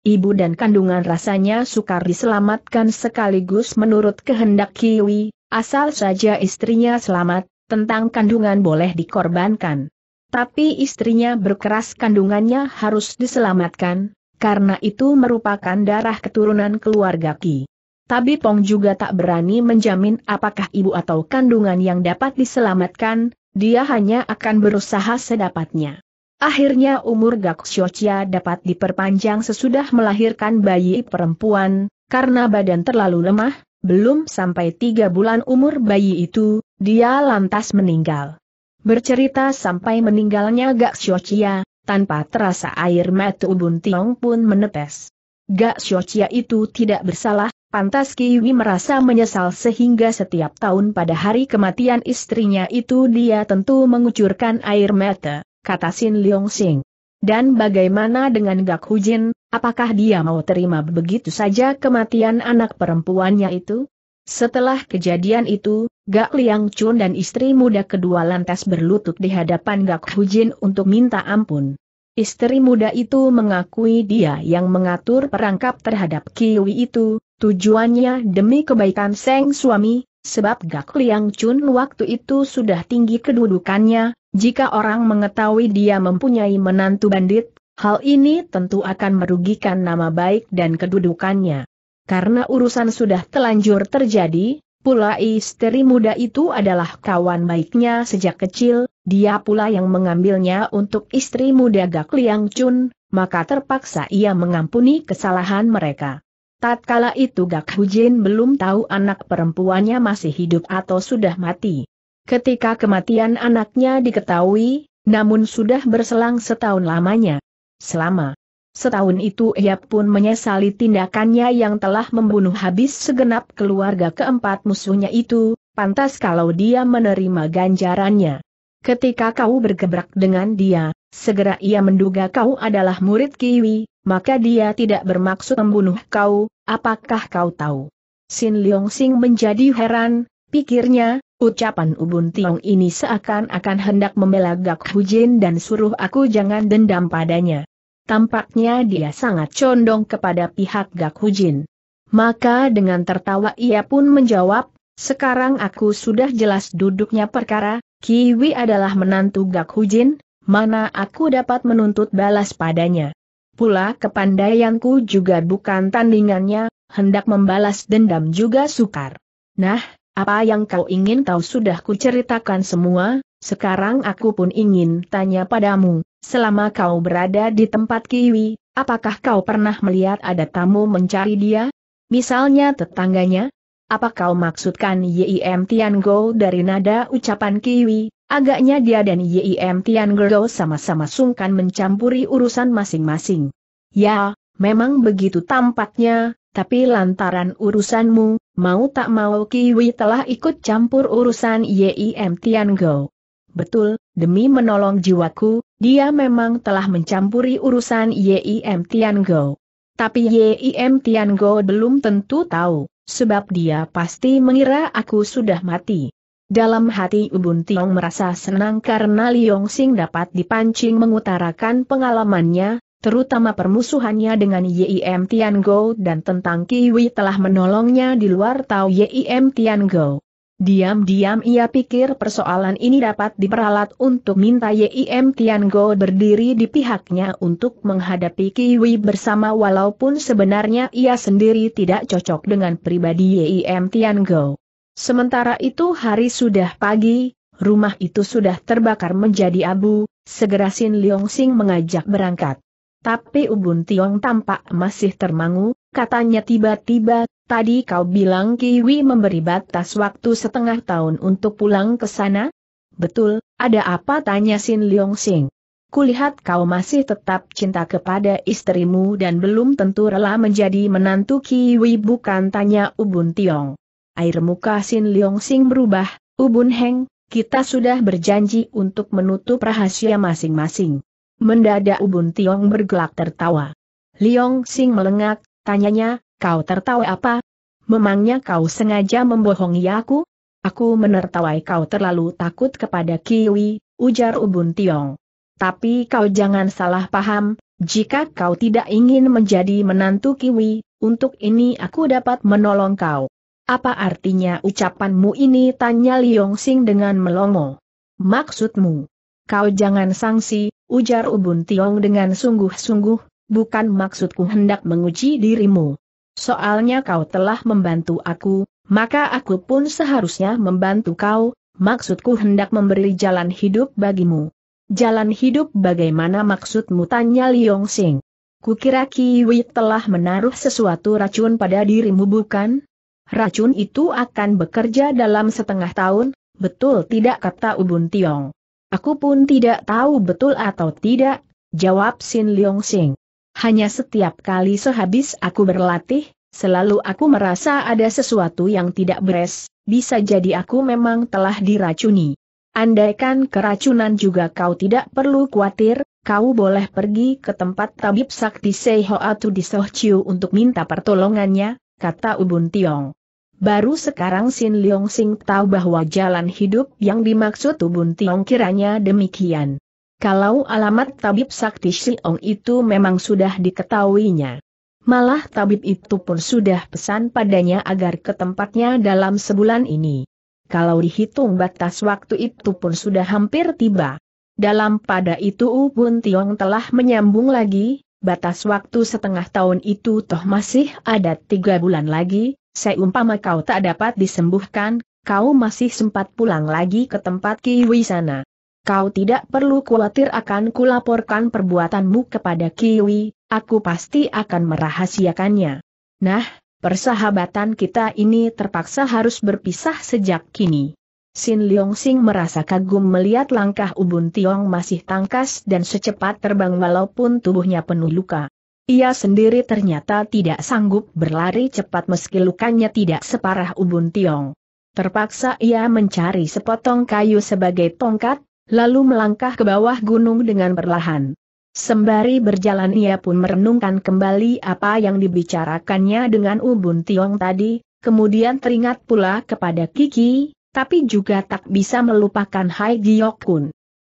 ibu dan kandungan rasanya sukar diselamatkan sekaligus menurut kehendak Kiwi, asal saja istrinya selamat, tentang kandungan boleh dikorbankan. Tapi istrinya berkeras kandungannya harus diselamatkan, karena itu merupakan darah keturunan keluarga Ki. Tapi Pong juga tak berani menjamin apakah ibu atau kandungan yang dapat diselamatkan, dia hanya akan berusaha sedapatnya. Akhirnya umur Gak Xiochia dapat diperpanjang sesudah melahirkan bayi perempuan, karena badan terlalu lemah, belum sampai tiga bulan umur bayi itu, dia lantas meninggal. Bercerita sampai meninggalnya Gak Xiochia, tanpa terasa air mata Ubun Tiong pun menetes. Gak Siocia itu tidak bersalah, pantas Kiwi merasa menyesal sehingga setiap tahun pada hari kematian istrinya itu dia tentu mengucurkan air mata, kata Sin Leong Sing. Dan bagaimana dengan Gak Hujin, apakah dia mau terima begitu saja kematian anak perempuannya itu? Setelah kejadian itu, Gak Liang Chun dan istri muda kedua lantas berlutut di hadapan Gak Hu Jin untuk minta ampun. Istri muda itu mengakui dia yang mengatur perangkap terhadap Kiwi itu, tujuannya demi kebaikan Seng suami, sebab Gak Liang Chun waktu itu sudah tinggi kedudukannya, jika orang mengetahui dia mempunyai menantu bandit, hal ini tentu akan merugikan nama baik dan kedudukannya. Karena urusan sudah telanjur terjadi, pula istri muda itu adalah kawan baiknya sejak kecil, dia pula yang mengambilnya untuk istri muda Gak Liang Chun, maka terpaksa ia mengampuni kesalahan mereka. Tatkala itu Gak Hujin belum tahu anak perempuannya masih hidup atau sudah mati. Ketika kematian anaknya diketahui, namun sudah berselang setahun lamanya. Selama Setahun itu ia pun menyesali tindakannya yang telah membunuh habis segenap keluarga keempat musuhnya itu, pantas kalau dia menerima ganjarannya. Ketika kau bergebrak dengan dia, segera ia menduga kau adalah murid Kiwi, maka dia tidak bermaksud membunuh kau, apakah kau tahu? Sin Leong Sing menjadi heran, pikirnya, ucapan Ubun Tiong ini seakan-akan hendak membela Gak Hujin dan suruh aku jangan dendam padanya tampaknya dia sangat condong kepada pihak Gak Hujin. Maka dengan tertawa ia pun menjawab, sekarang aku sudah jelas duduknya perkara, Kiwi adalah menantu Gak Hujin, mana aku dapat menuntut balas padanya. Pula kepandaianku juga bukan tandingannya, hendak membalas dendam juga sukar. Nah, apa yang kau ingin tahu sudah kuceritakan semua, sekarang aku pun ingin tanya padamu, selama kau berada di tempat Kiwi, apakah kau pernah melihat ada tamu mencari dia? Misalnya tetangganya? Apa kau maksudkan Yim Tiango dari nada ucapan Kiwi? Agaknya dia dan Yim Tiango sama-sama sungkan mencampuri urusan masing-masing. Ya, memang begitu tampaknya, tapi lantaran urusanmu, mau tak mau Kiwi telah ikut campur urusan Yim Tiango. Betul, demi menolong jiwaku, dia memang telah mencampuri urusan YIM Tiango. Tapi YIM Tiango belum tentu tahu, sebab dia pasti mengira aku sudah mati. Dalam hati Ubun Tiong merasa senang karena Liong Sing dapat dipancing mengutarakan pengalamannya, terutama permusuhannya dengan YIM Tiango dan tentang Kiwi telah menolongnya di luar tahu YIM Tiango. Diam-diam ia pikir persoalan ini dapat diperalat untuk minta Yim Tiango berdiri di pihaknya untuk menghadapi Kiwi bersama walaupun sebenarnya ia sendiri tidak cocok dengan pribadi Yim Tiango. Sementara itu hari sudah pagi, rumah itu sudah terbakar menjadi abu, segera Sin Leong Sing mengajak berangkat. Tapi Ubun Tiong tampak masih termangu, katanya tiba-tiba, Tadi kau bilang Kiwi memberi batas waktu setengah tahun untuk pulang ke sana? Betul, ada apa tanya Sin Leong Sing. Kulihat kau masih tetap cinta kepada istrimu dan belum tentu rela menjadi menantu Kiwi bukan tanya Ubun Tiong. Air muka Sin Leong Sing berubah, Ubun Heng, kita sudah berjanji untuk menutup rahasia masing-masing. Mendadak Ubun Tiong bergelak tertawa. Leong Sing melengak, tanyanya, Kau tertawa apa? Memangnya kau sengaja membohongi aku? Aku menertawai kau terlalu takut kepada Kiwi, ujar Ubun Tiong. Tapi kau jangan salah paham, jika kau tidak ingin menjadi menantu Kiwi, untuk ini aku dapat menolong kau. Apa artinya ucapanmu ini? Tanya Liong Sing dengan melongo. Maksudmu? Kau jangan sangsi, ujar Ubun Tiong dengan sungguh-sungguh, bukan maksudku hendak menguji dirimu. Soalnya kau telah membantu aku, maka aku pun seharusnya membantu kau, maksudku hendak memberi jalan hidup bagimu. Jalan hidup bagaimana maksudmu tanya Liong Sing. Kukira Kiwi telah menaruh sesuatu racun pada dirimu bukan? Racun itu akan bekerja dalam setengah tahun, betul tidak kata Ubun Tiong. Aku pun tidak tahu betul atau tidak, jawab Sin Liong Sing. Hanya setiap kali sehabis aku berlatih, selalu aku merasa ada sesuatu yang tidak beres, bisa jadi aku memang telah diracuni. Andaikan keracunan juga kau tidak perlu khawatir, kau boleh pergi ke tempat tabib sakti atau di Sohciu untuk minta pertolongannya, kata Ubun Tiong. Baru sekarang Sin Leong Sing tahu bahwa jalan hidup yang dimaksud Ubun Tiong kiranya demikian kalau alamat tabib sakti Siong itu memang sudah diketahuinya. Malah tabib itu pun sudah pesan padanya agar ke tempatnya dalam sebulan ini. Kalau dihitung batas waktu itu pun sudah hampir tiba. Dalam pada itu Ubun Tiong telah menyambung lagi, batas waktu setengah tahun itu toh masih ada tiga bulan lagi, Saya umpama kau tak dapat disembuhkan, kau masih sempat pulang lagi ke tempat Kiwi sana. Kau tidak perlu khawatir akan kulaporkan perbuatanmu kepada Kiwi, aku pasti akan merahasiakannya. Nah, persahabatan kita ini terpaksa harus berpisah sejak kini. Sin Leong Sing merasa kagum melihat langkah Ubun Tiong masih tangkas dan secepat terbang walaupun tubuhnya penuh luka. Ia sendiri ternyata tidak sanggup berlari cepat meski lukanya tidak separah Ubun Tiong. Terpaksa ia mencari sepotong kayu sebagai tongkat, lalu melangkah ke bawah gunung dengan perlahan. Sembari berjalan ia pun merenungkan kembali apa yang dibicarakannya dengan Ubun Tiong tadi, kemudian teringat pula kepada Kiki, tapi juga tak bisa melupakan Hai Giok Kun.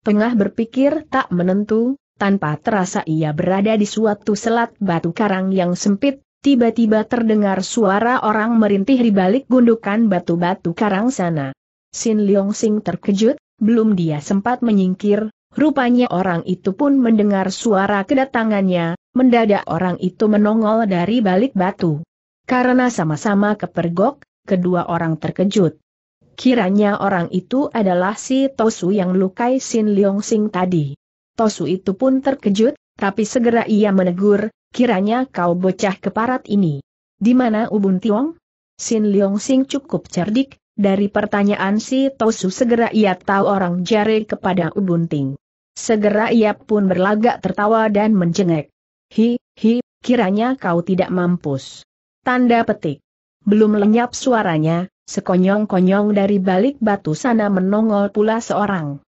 Tengah berpikir tak menentu, tanpa terasa ia berada di suatu selat batu karang yang sempit, tiba-tiba terdengar suara orang merintih di balik gundukan batu-batu karang sana. Sin Leong Sing terkejut, belum dia sempat menyingkir, rupanya orang itu pun mendengar suara kedatangannya, mendadak orang itu menongol dari balik batu. Karena sama-sama kepergok, kedua orang terkejut. Kiranya orang itu adalah si Tosu yang lukai Sin Leong Sing tadi. Tosu itu pun terkejut, tapi segera ia menegur, kiranya kau bocah keparat ini. Di mana Ubun Tiong? Sin Leong Sing cukup cerdik, dari pertanyaan si Tosu segera ia tahu orang jari kepada Ubunting. Segera ia pun berlagak tertawa dan menjengek. Hi, hi, kiranya kau tidak mampus. Tanda petik. Belum lenyap suaranya, sekonyong-konyong dari balik batu sana menongol pula seorang.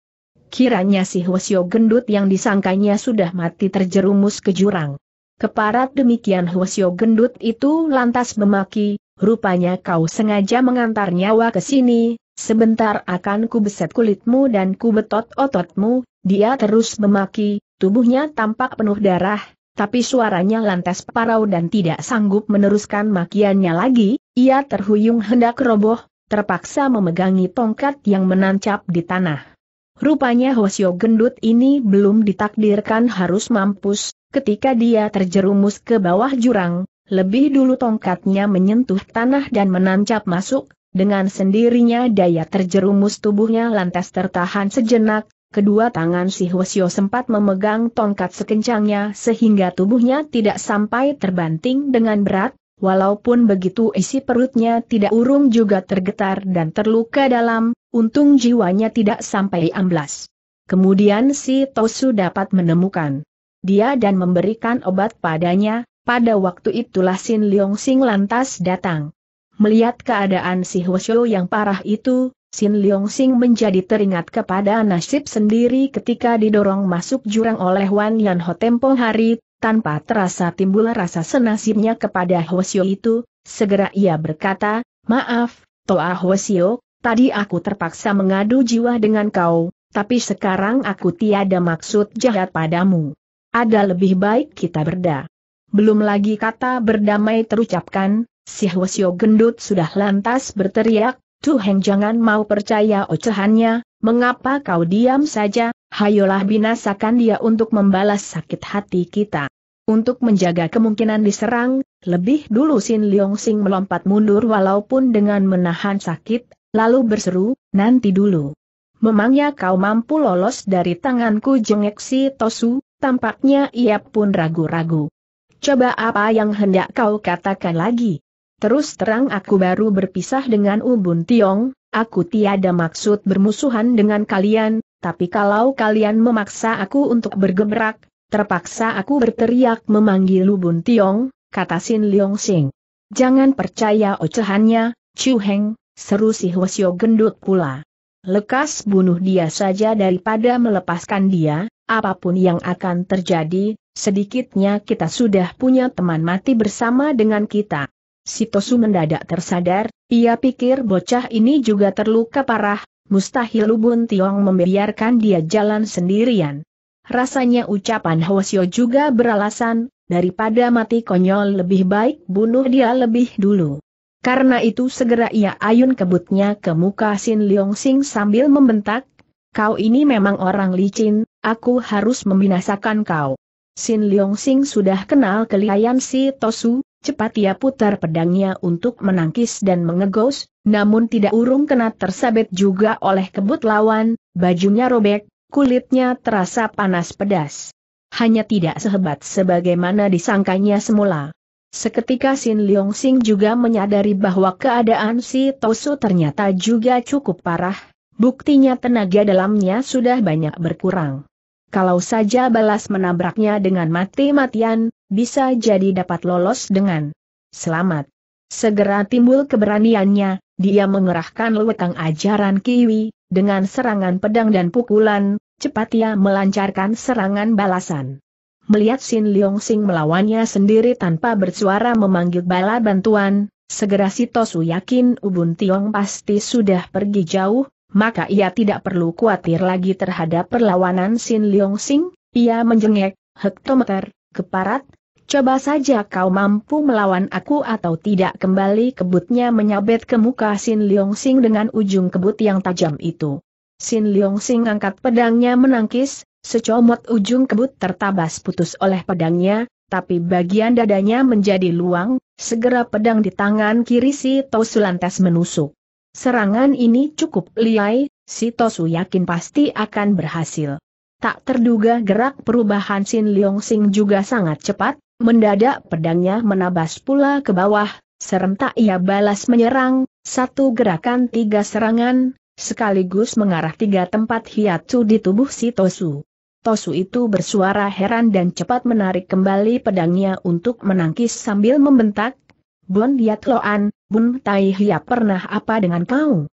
Kiranya si Hwasyo gendut yang disangkanya sudah mati terjerumus ke jurang. Keparat demikian Hwasyo gendut itu lantas memaki, Rupanya kau sengaja mengantar nyawa ke sini, sebentar akan kubeset kulitmu dan kubetot ototmu, dia terus memaki, tubuhnya tampak penuh darah, tapi suaranya lantas parau dan tidak sanggup meneruskan makiannya lagi, ia terhuyung hendak roboh, terpaksa memegangi tongkat yang menancap di tanah. Rupanya Hosyo gendut ini belum ditakdirkan harus mampus, ketika dia terjerumus ke bawah jurang, lebih dulu tongkatnya menyentuh tanah dan menancap masuk, dengan sendirinya daya terjerumus tubuhnya lantas tertahan sejenak, kedua tangan si Hwasyo sempat memegang tongkat sekencangnya sehingga tubuhnya tidak sampai terbanting dengan berat, Walaupun begitu isi perutnya tidak urung juga tergetar dan terluka dalam, untung jiwanya tidak sampai amblas. Kemudian si Tosu dapat menemukan dia dan memberikan obat padanya, pada waktu itulah Sin Leong Sing lantas datang. Melihat keadaan si Hwasyo yang parah itu, Sin Leong Sing menjadi teringat kepada nasib sendiri ketika didorong masuk jurang oleh Wan Yan Ho tempo hari, tanpa terasa timbul rasa senasibnya kepada Hwasyo itu, segera ia berkata, Maaf, Toa Hwasyo, tadi aku terpaksa mengadu jiwa dengan kau, tapi sekarang aku tiada maksud jahat padamu. Ada lebih baik kita berda belum lagi kata berdamai terucapkan, si Hwasyo gendut sudah lantas berteriak, Tuheng jangan mau percaya ocehannya, mengapa kau diam saja, hayolah binasakan dia untuk membalas sakit hati kita. Untuk menjaga kemungkinan diserang, lebih dulu Sin Leong Sing melompat mundur walaupun dengan menahan sakit, lalu berseru, nanti dulu. Memangnya kau mampu lolos dari tanganku jengek si Tosu, tampaknya ia pun ragu-ragu. Coba apa yang hendak kau katakan lagi? Terus terang aku baru berpisah dengan Ubun Tiong, aku tiada maksud bermusuhan dengan kalian, tapi kalau kalian memaksa aku untuk bergerak, terpaksa aku berteriak memanggil Ubun Tiong, kata Sin Leong Sing. Jangan percaya ocehannya, Chu Heng, seru si Hwasyo gendut pula. Lekas bunuh dia saja daripada melepaskan dia, apapun yang akan terjadi, Sedikitnya kita sudah punya teman mati bersama dengan kita. Sitosu mendadak tersadar, ia pikir bocah ini juga terluka parah, mustahil Lubun Tiong membiarkan dia jalan sendirian. Rasanya ucapan Hwasyo juga beralasan, daripada mati konyol lebih baik bunuh dia lebih dulu. Karena itu segera ia ayun kebutnya ke muka Sin Leong Sing sambil membentak, kau ini memang orang licin, aku harus membinasakan kau. Sin Leong Sing sudah kenal kelihayan si Tosu, cepat ia putar pedangnya untuk menangkis dan mengegos, namun tidak urung kena tersabet juga oleh kebut lawan, bajunya robek, kulitnya terasa panas pedas. Hanya tidak sehebat sebagaimana disangkanya semula. Seketika Sin Leong Sing juga menyadari bahwa keadaan si Tosu ternyata juga cukup parah, buktinya tenaga dalamnya sudah banyak berkurang. Kalau saja balas menabraknya dengan mati-matian, bisa jadi dapat lolos dengan selamat. Segera timbul keberaniannya, dia mengerahkan lewetang ajaran kiwi, dengan serangan pedang dan pukulan, cepat ia melancarkan serangan balasan. Melihat Sin Leong Sing melawannya sendiri tanpa bersuara memanggil bala bantuan, segera si Tosu yakin Ubun Tiong pasti sudah pergi jauh, maka ia tidak perlu khawatir lagi terhadap perlawanan Sin Leong Sing, ia menjengek, hektometer, keparat, coba saja kau mampu melawan aku atau tidak kembali kebutnya menyabet ke muka Sin Leong Sing dengan ujung kebut yang tajam itu. Sin Leong Sing angkat pedangnya menangkis, secomot ujung kebut tertabas putus oleh pedangnya, tapi bagian dadanya menjadi luang, segera pedang di tangan kiri si Tosulantes menusuk. Serangan ini cukup liai, Sitosu yakin pasti akan berhasil. Tak terduga gerak perubahan Sin Leong Sing juga sangat cepat, mendadak pedangnya menabas pula ke bawah, serentak ia balas menyerang, satu gerakan tiga serangan, sekaligus mengarah tiga tempat hiatu di tubuh Sitosu. Tosu itu bersuara heran dan cepat menarik kembali pedangnya untuk menangkis sambil membentak, Bun Diat Loan, Bun Tai Hia pernah apa dengan kau?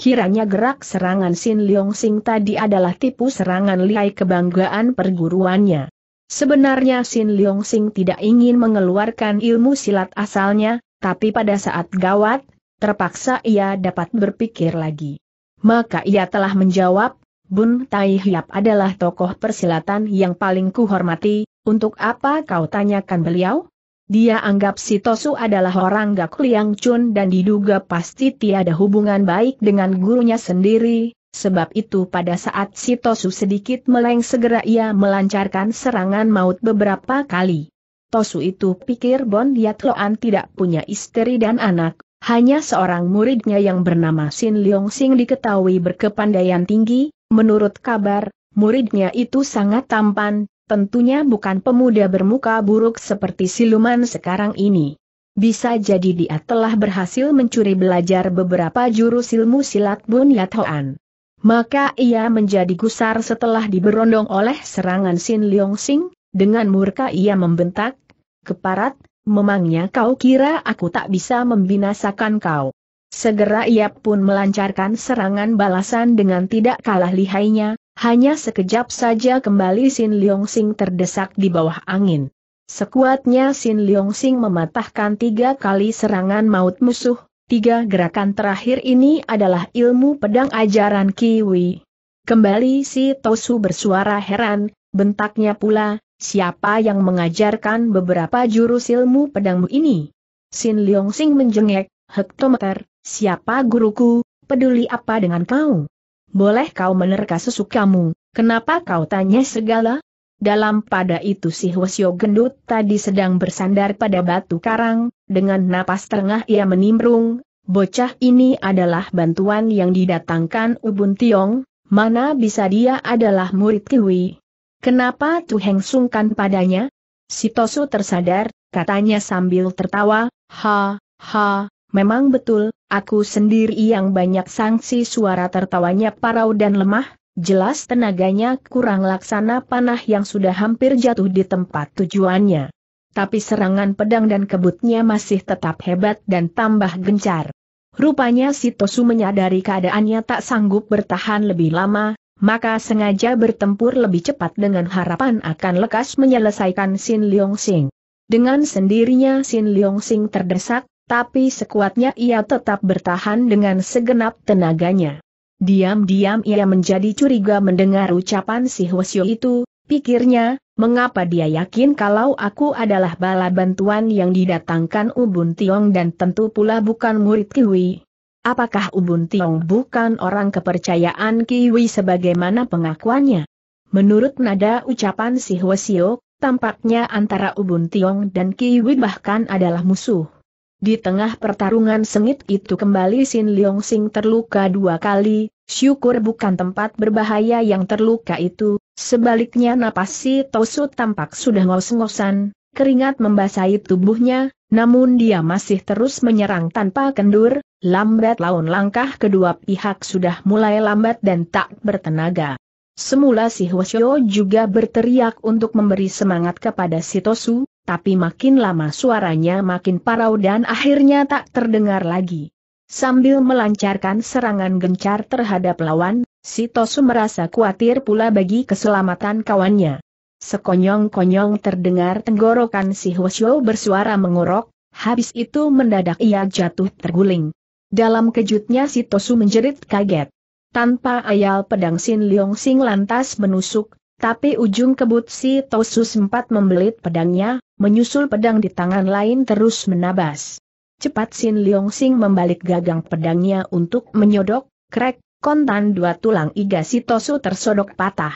Kiranya gerak serangan Sin Leong Sing tadi adalah tipu serangan liai kebanggaan perguruannya. Sebenarnya Sin Leong Sing tidak ingin mengeluarkan ilmu silat asalnya, tapi pada saat gawat, terpaksa ia dapat berpikir lagi. Maka ia telah menjawab, Bun Tai Hiap adalah tokoh persilatan yang paling kuhormati, untuk apa kau tanyakan beliau? Dia anggap si Tosu adalah orang Gak Liang cun dan diduga pasti tiada hubungan baik dengan gurunya sendiri, sebab itu pada saat si Tosu sedikit meleng segera ia melancarkan serangan maut beberapa kali. Tosu itu pikir Bon Yatloan tidak punya istri dan anak, hanya seorang muridnya yang bernama Sin Leong Sing diketahui berkepandaian tinggi, menurut kabar, muridnya itu sangat tampan, tentunya bukan pemuda bermuka buruk seperti siluman sekarang ini. Bisa jadi dia telah berhasil mencuri belajar beberapa jurus ilmu silat Bun Hoan. Maka ia menjadi gusar setelah diberondong oleh serangan Sin Leong Sing, dengan murka ia membentak, keparat, memangnya kau kira aku tak bisa membinasakan kau. Segera ia pun melancarkan serangan balasan dengan tidak kalah lihainya, hanya sekejap saja kembali Sin Leong Sing terdesak di bawah angin. Sekuatnya Sin Leong Sing mematahkan tiga kali serangan maut musuh, tiga gerakan terakhir ini adalah ilmu pedang ajaran Kiwi. Kembali si Tosu bersuara heran, bentaknya pula, siapa yang mengajarkan beberapa jurus ilmu pedangmu ini? Sin Leong Sing menjengek, hektometer, siapa guruku, peduli apa dengan kau? boleh kau menerka sesukamu, kenapa kau tanya segala? Dalam pada itu si Hwasyo gendut tadi sedang bersandar pada batu karang, dengan napas terengah ia menimbrung, bocah ini adalah bantuan yang didatangkan Ubun Tiong, mana bisa dia adalah murid Kiwi. Kenapa tuh hengsungkan padanya? Si Tosu tersadar, katanya sambil tertawa, ha, ha, Memang betul, aku sendiri yang banyak sanksi suara tertawanya parau dan lemah, jelas tenaganya kurang laksana panah yang sudah hampir jatuh di tempat tujuannya. Tapi serangan pedang dan kebutnya masih tetap hebat dan tambah gencar. Rupanya si Tosu menyadari keadaannya tak sanggup bertahan lebih lama, maka sengaja bertempur lebih cepat dengan harapan akan lekas menyelesaikan Sin Leong Sing. Dengan sendirinya Sin Leong Sing terdesak, tapi sekuatnya ia tetap bertahan dengan segenap tenaganya. Diam-diam ia menjadi curiga mendengar ucapan si Hwasyo itu, pikirnya, mengapa dia yakin kalau aku adalah bala bantuan yang didatangkan Ubun Tiong dan tentu pula bukan murid Kiwi. Apakah Ubun Tiong bukan orang kepercayaan Kiwi sebagaimana pengakuannya? Menurut nada ucapan si Hwasyo, tampaknya antara Ubun Tiong dan Kiwi bahkan adalah musuh. Di tengah pertarungan sengit itu kembali Sin Leong Sing terluka dua kali, syukur bukan tempat berbahaya yang terluka itu, sebaliknya napas si Tosu tampak sudah ngos-ngosan, keringat membasahi tubuhnya, namun dia masih terus menyerang tanpa kendur, lambat laun langkah kedua pihak sudah mulai lambat dan tak bertenaga. Semula si Hwasyo juga berteriak untuk memberi semangat kepada si Tosu, tapi makin lama suaranya makin parau dan akhirnya tak terdengar lagi. Sambil melancarkan serangan gencar terhadap lawan, si Tosu merasa khawatir pula bagi keselamatan kawannya. Sekonyong-konyong terdengar tenggorokan si Hwasyo bersuara mengorok, habis itu mendadak ia jatuh terguling. Dalam kejutnya si Tosu menjerit kaget. Tanpa ayal pedang Sin Leong Sing lantas menusuk, tapi ujung kebut si Tosu sempat membelit pedangnya, menyusul pedang di tangan lain terus menabas. Cepat Sin Leong Sing membalik gagang pedangnya untuk menyodok, krek, kontan dua tulang iga si Tosu tersodok patah.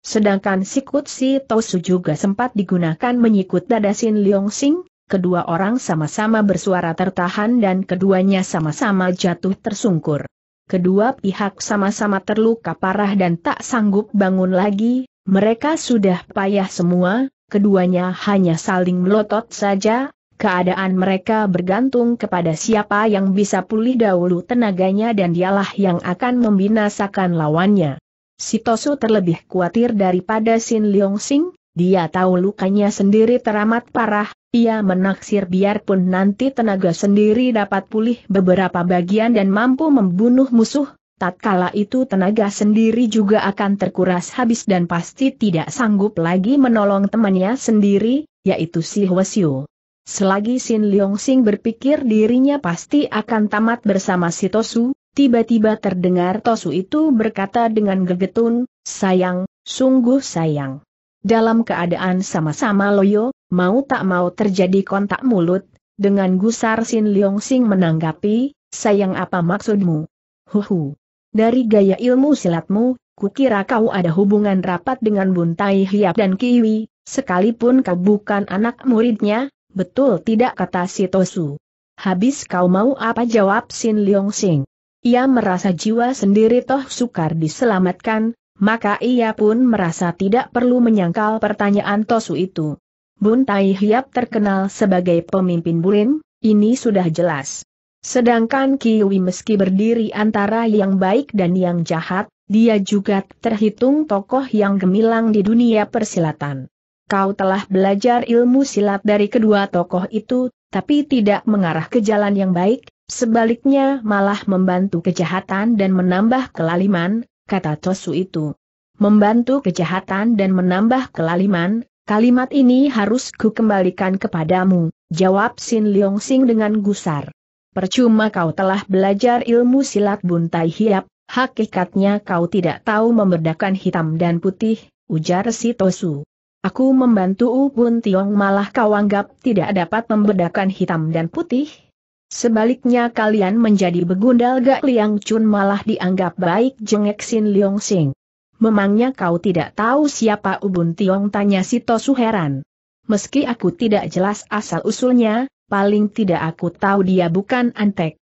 Sedangkan sikut si Tosu juga sempat digunakan menyikut dada Sin Leong Sing, kedua orang sama-sama bersuara tertahan dan keduanya sama-sama jatuh tersungkur. Kedua pihak sama-sama terluka parah dan tak sanggup bangun lagi, mereka sudah payah semua, keduanya hanya saling melotot saja, keadaan mereka bergantung kepada siapa yang bisa pulih dahulu tenaganya dan dialah yang akan membinasakan lawannya. Si Tosu terlebih khawatir daripada Sin Leong Sing, dia tahu lukanya sendiri teramat parah, ia menaksir biarpun nanti tenaga sendiri dapat pulih beberapa bagian dan mampu membunuh musuh, tatkala itu tenaga sendiri juga akan terkuras habis dan pasti tidak sanggup lagi menolong temannya sendiri, yaitu si Hwasyu. Selagi Sin Leong Sing berpikir dirinya pasti akan tamat bersama si Tosu, tiba-tiba terdengar Tosu itu berkata dengan gegetun, sayang, sungguh sayang. Dalam keadaan sama-sama loyo, mau tak mau terjadi kontak mulut, dengan gusar Sin Leong Sing menanggapi, sayang apa maksudmu? Huhu dari gaya ilmu silatmu, kukira kau ada hubungan rapat dengan Buntai Hiap dan Kiwi, sekalipun kau bukan anak muridnya, betul tidak kata si Tosu. Habis kau mau apa jawab Sin Leong Sing. Ia merasa jiwa sendiri toh sukar diselamatkan, maka ia pun merasa tidak perlu menyangkal pertanyaan Tosu itu. Bun Tai Hiap terkenal sebagai pemimpin Burin, ini sudah jelas. Sedangkan Kiwi meski berdiri antara yang baik dan yang jahat, dia juga terhitung tokoh yang gemilang di dunia persilatan. Kau telah belajar ilmu silat dari kedua tokoh itu, tapi tidak mengarah ke jalan yang baik, sebaliknya malah membantu kejahatan dan menambah kelaliman, kata Tosu itu. Membantu kejahatan dan menambah kelaliman, kalimat ini harus kukembalikan kepadamu, jawab Sin Leong Sing dengan gusar percuma kau telah belajar ilmu silat buntai hiap, hakikatnya kau tidak tahu membedakan hitam dan putih, ujar si Tosu. Aku membantu ubun Tiong malah kau anggap tidak dapat membedakan hitam dan putih? Sebaliknya kalian menjadi begundal gak Liang cun malah dianggap baik jengek Sin Leong Sing. Memangnya kau tidak tahu siapa Ubun Tiong tanya si Tosu heran. Meski aku tidak jelas asal-usulnya, paling tidak aku tahu dia bukan antek.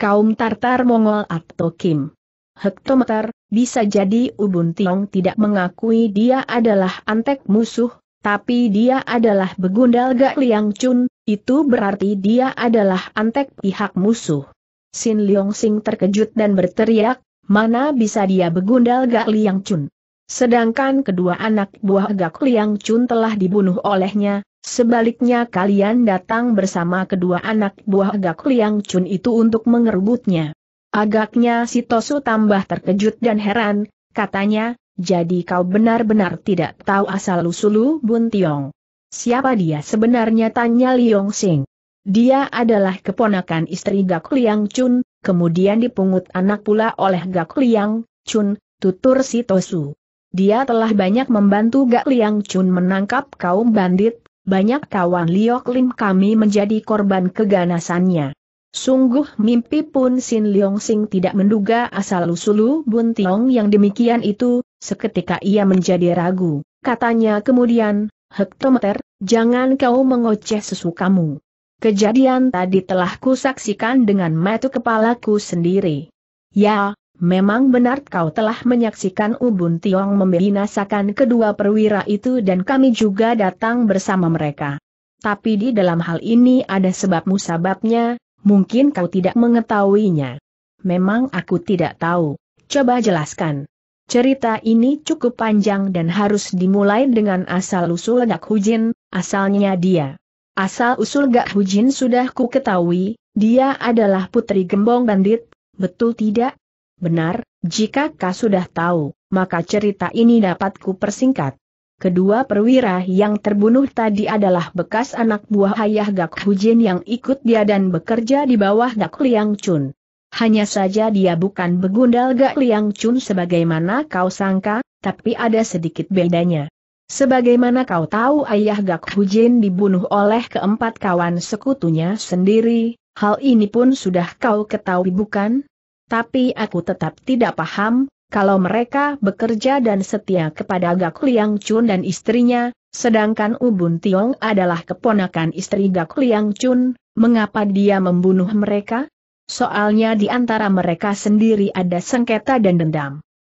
Kaum Tartar Mongol atau Kim. Hektometer, bisa jadi Ubun Tiong tidak mengakui dia adalah antek musuh, tapi dia adalah begundal Gak Liang Chun, itu berarti dia adalah antek pihak musuh. Sin Leong Sing terkejut dan berteriak, mana bisa dia begundal Gak Liang Chun. Sedangkan kedua anak buah Gak Liang Chun telah dibunuh olehnya, Sebaliknya kalian datang bersama kedua anak buah Agak Liang Chun itu untuk mengerubutnya. Agaknya si Tosu tambah terkejut dan heran, katanya, jadi kau benar-benar tidak tahu asal-usul Bun Tiong. Siapa dia sebenarnya tanya Liong Sing. Dia adalah keponakan istri Gak Liang Chun, kemudian dipungut anak pula oleh Gak Liang Chun, tutur si Tosu. Dia telah banyak membantu Gak Liang Chun menangkap kaum bandit, banyak kawan Liok Lim kami menjadi korban keganasannya. Sungguh mimpi pun Sin Leong Sing tidak menduga asal-usulu Bun Tiong yang demikian itu, seketika ia menjadi ragu, katanya kemudian, Hektometer, jangan kau mengoceh sesukamu. Kejadian tadi telah kusaksikan dengan mata kepalaku sendiri. Ya, Memang benar kau telah menyaksikan Ubun Tiong membinasakan kedua perwira itu dan kami juga datang bersama mereka. Tapi di dalam hal ini ada sebab musababnya, mungkin kau tidak mengetahuinya. Memang aku tidak tahu. Coba jelaskan. Cerita ini cukup panjang dan harus dimulai dengan asal-usul Gak Hujin, asalnya dia. Asal-usul Gak Hujin sudah ku ketahui, dia adalah putri gembong bandit, betul tidak? Benar, jika kau sudah tahu, maka cerita ini dapat ku persingkat. Kedua perwira yang terbunuh tadi adalah bekas anak buah ayah Gak Hujin yang ikut dia dan bekerja di bawah Gak Liang Chun. Hanya saja dia bukan begundal Gak Liang Chun sebagaimana kau sangka, tapi ada sedikit bedanya. Sebagaimana kau tahu ayah Gak Hujin dibunuh oleh keempat kawan sekutunya sendiri, hal ini pun sudah kau ketahui bukan? Tapi aku tetap tidak paham, kalau mereka bekerja dan setia kepada Gak Liang Chun dan istrinya, sedangkan Ubun Tiong adalah keponakan istri Gak Liang Chun, mengapa dia membunuh mereka? Soalnya di antara mereka sendiri ada sengketa dan dendam.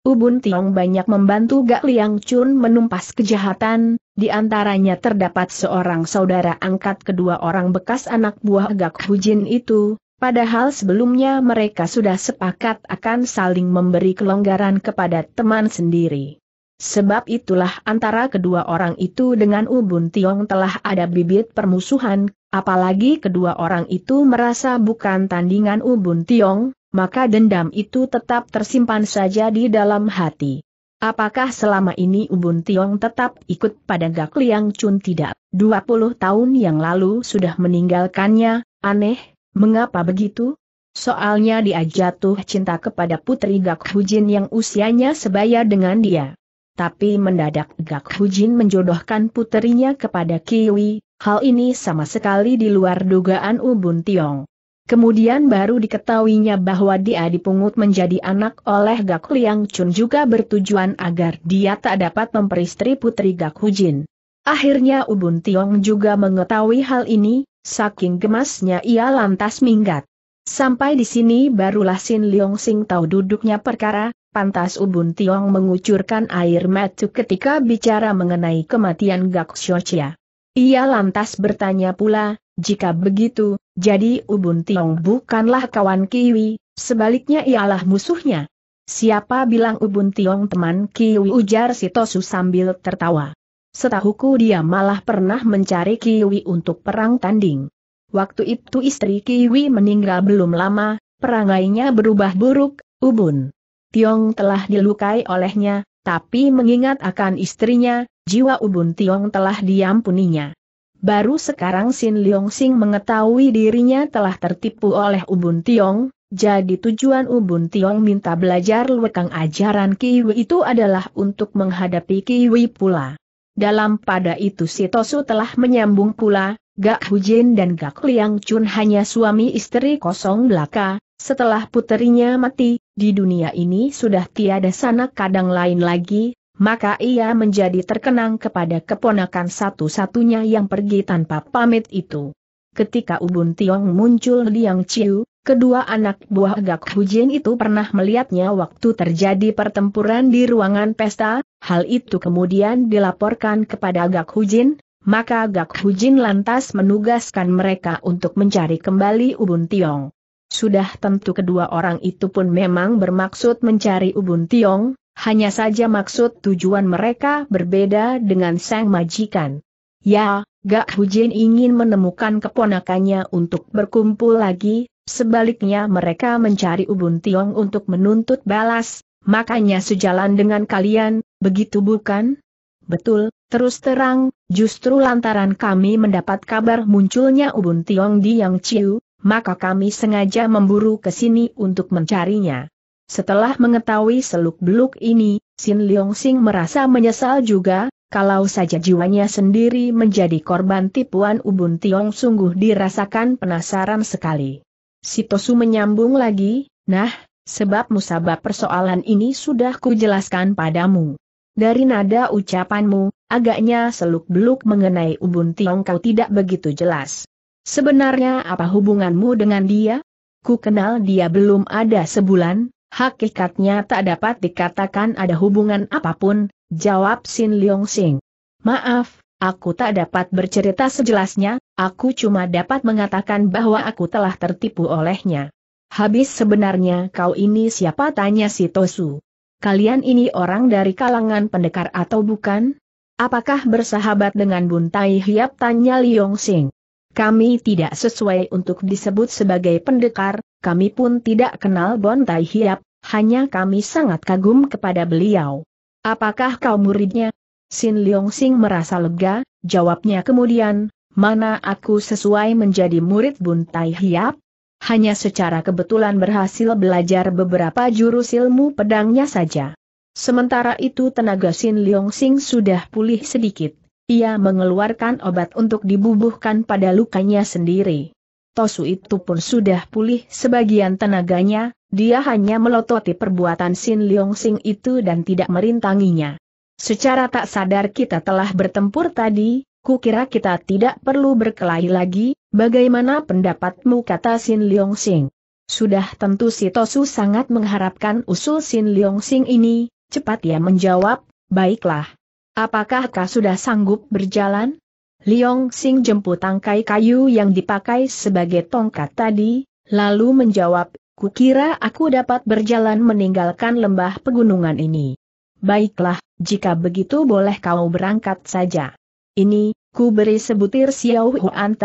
Ubun Tiong banyak membantu Gak Liang Chun menumpas kejahatan, di antaranya terdapat seorang saudara angkat kedua orang bekas anak buah Gak Hujin itu, Padahal sebelumnya mereka sudah sepakat akan saling memberi kelonggaran kepada teman sendiri. Sebab itulah antara kedua orang itu dengan Ubun Tiong telah ada bibit permusuhan, apalagi kedua orang itu merasa bukan tandingan Ubun Tiong, maka dendam itu tetap tersimpan saja di dalam hati. Apakah selama ini Ubun Tiong tetap ikut pada Gak Liang Chun tidak? 20 tahun yang lalu sudah meninggalkannya, aneh, Mengapa begitu? Soalnya dia jatuh cinta kepada putri Gak Hujin yang usianya sebaya dengan dia. Tapi mendadak Gak Hujin menjodohkan putrinya kepada Kiwi, hal ini sama sekali di luar dugaan Ubun Tiong. Kemudian baru diketahuinya bahwa dia dipungut menjadi anak oleh Gak Liang Chun juga bertujuan agar dia tak dapat memperistri putri Gak Hujin. Akhirnya Ubun Tiong juga mengetahui hal ini, Saking gemasnya ia lantas minggat. Sampai di sini barulah Sin Leong Sing tahu duduknya perkara, pantas Ubun Tiong mengucurkan air mata ketika bicara mengenai kematian Gak Xiochia. Ia lantas bertanya pula, jika begitu, jadi Ubun Tiong bukanlah kawan Kiwi, sebaliknya ialah musuhnya. Siapa bilang Ubun Tiong teman Kiwi ujar Sitosu sambil tertawa. Setahuku dia malah pernah mencari Kiwi untuk perang tanding. Waktu itu istri Kiwi meninggal belum lama, perangainya berubah buruk, ubun. Tiong telah dilukai olehnya, tapi mengingat akan istrinya, jiwa ubun Tiong telah diampuninya. Baru sekarang Sin Leong Sing mengetahui dirinya telah tertipu oleh ubun Tiong, jadi tujuan Ubun Tiong minta belajar lekang ajaran Kiwi itu adalah untuk menghadapi Kiwi pula. Dalam pada itu si Tosu telah menyambung pula, Gak Hujin dan Gak Liang Chun hanya suami istri kosong belaka, setelah puterinya mati, di dunia ini sudah tiada sana kadang lain lagi, maka ia menjadi terkenang kepada keponakan satu-satunya yang pergi tanpa pamit itu. Ketika Ubun Tiong muncul Liang Chiu, Kedua anak buah Gak Hujin itu pernah melihatnya waktu terjadi pertempuran di ruangan pesta, hal itu kemudian dilaporkan kepada Gak Hujin, maka Gak Hujin lantas menugaskan mereka untuk mencari kembali Ubun Tiong. Sudah tentu kedua orang itu pun memang bermaksud mencari Ubun Tiong, hanya saja maksud tujuan mereka berbeda dengan sang majikan. Ya, Gak Hujin ingin menemukan keponakannya untuk berkumpul lagi, Sebaliknya mereka mencari Ubun Tiong untuk menuntut balas, makanya sejalan dengan kalian, begitu bukan? Betul, terus terang, justru lantaran kami mendapat kabar munculnya Ubun Tiong di Yang Chiu, maka kami sengaja memburu ke sini untuk mencarinya. Setelah mengetahui seluk-beluk ini, Sin Leong Sing merasa menyesal juga, kalau saja jiwanya sendiri menjadi korban tipuan Ubun Tiong sungguh dirasakan penasaran sekali. Si menyambung lagi, nah, sebab musabab persoalan ini sudah kujelaskan padamu. Dari nada ucapanmu, agaknya seluk-beluk mengenai Ubun Tiong kau tidak begitu jelas. Sebenarnya apa hubunganmu dengan dia? Ku kenal dia belum ada sebulan, hakikatnya tak dapat dikatakan ada hubungan apapun, jawab Sin Leong Sing. Maaf, Aku tak dapat bercerita sejelasnya, aku cuma dapat mengatakan bahwa aku telah tertipu olehnya. Habis sebenarnya kau ini siapa tanya si Tosu. Kalian ini orang dari kalangan pendekar atau bukan? Apakah bersahabat dengan Buntai Hiap tanya Liong Sing? Kami tidak sesuai untuk disebut sebagai pendekar, kami pun tidak kenal Buntai Hiap, hanya kami sangat kagum kepada beliau. Apakah kau muridnya? Sin Leong Sing merasa lega, jawabnya kemudian, mana aku sesuai menjadi murid Tai hiap? Hanya secara kebetulan berhasil belajar beberapa jurus ilmu pedangnya saja. Sementara itu tenaga Sin Leong Sing sudah pulih sedikit. Ia mengeluarkan obat untuk dibubuhkan pada lukanya sendiri. Tosu itu pun sudah pulih sebagian tenaganya, dia hanya melototi perbuatan Sin Leong Sing itu dan tidak merintanginya. Secara tak sadar kita telah bertempur tadi, kukira kita tidak perlu berkelahi lagi, bagaimana pendapatmu kata Sin Leong Sing. Sudah tentu si Tosu sangat mengharapkan usul Sin Leong Sing ini, cepat ia menjawab, baiklah. Apakah kau sudah sanggup berjalan? Leong Sing jemput tangkai kayu yang dipakai sebagai tongkat tadi, lalu menjawab, kukira aku dapat berjalan meninggalkan lembah pegunungan ini. Baiklah, jika begitu boleh kau berangkat saja. Ini, ku beri sebutir Xiao Huan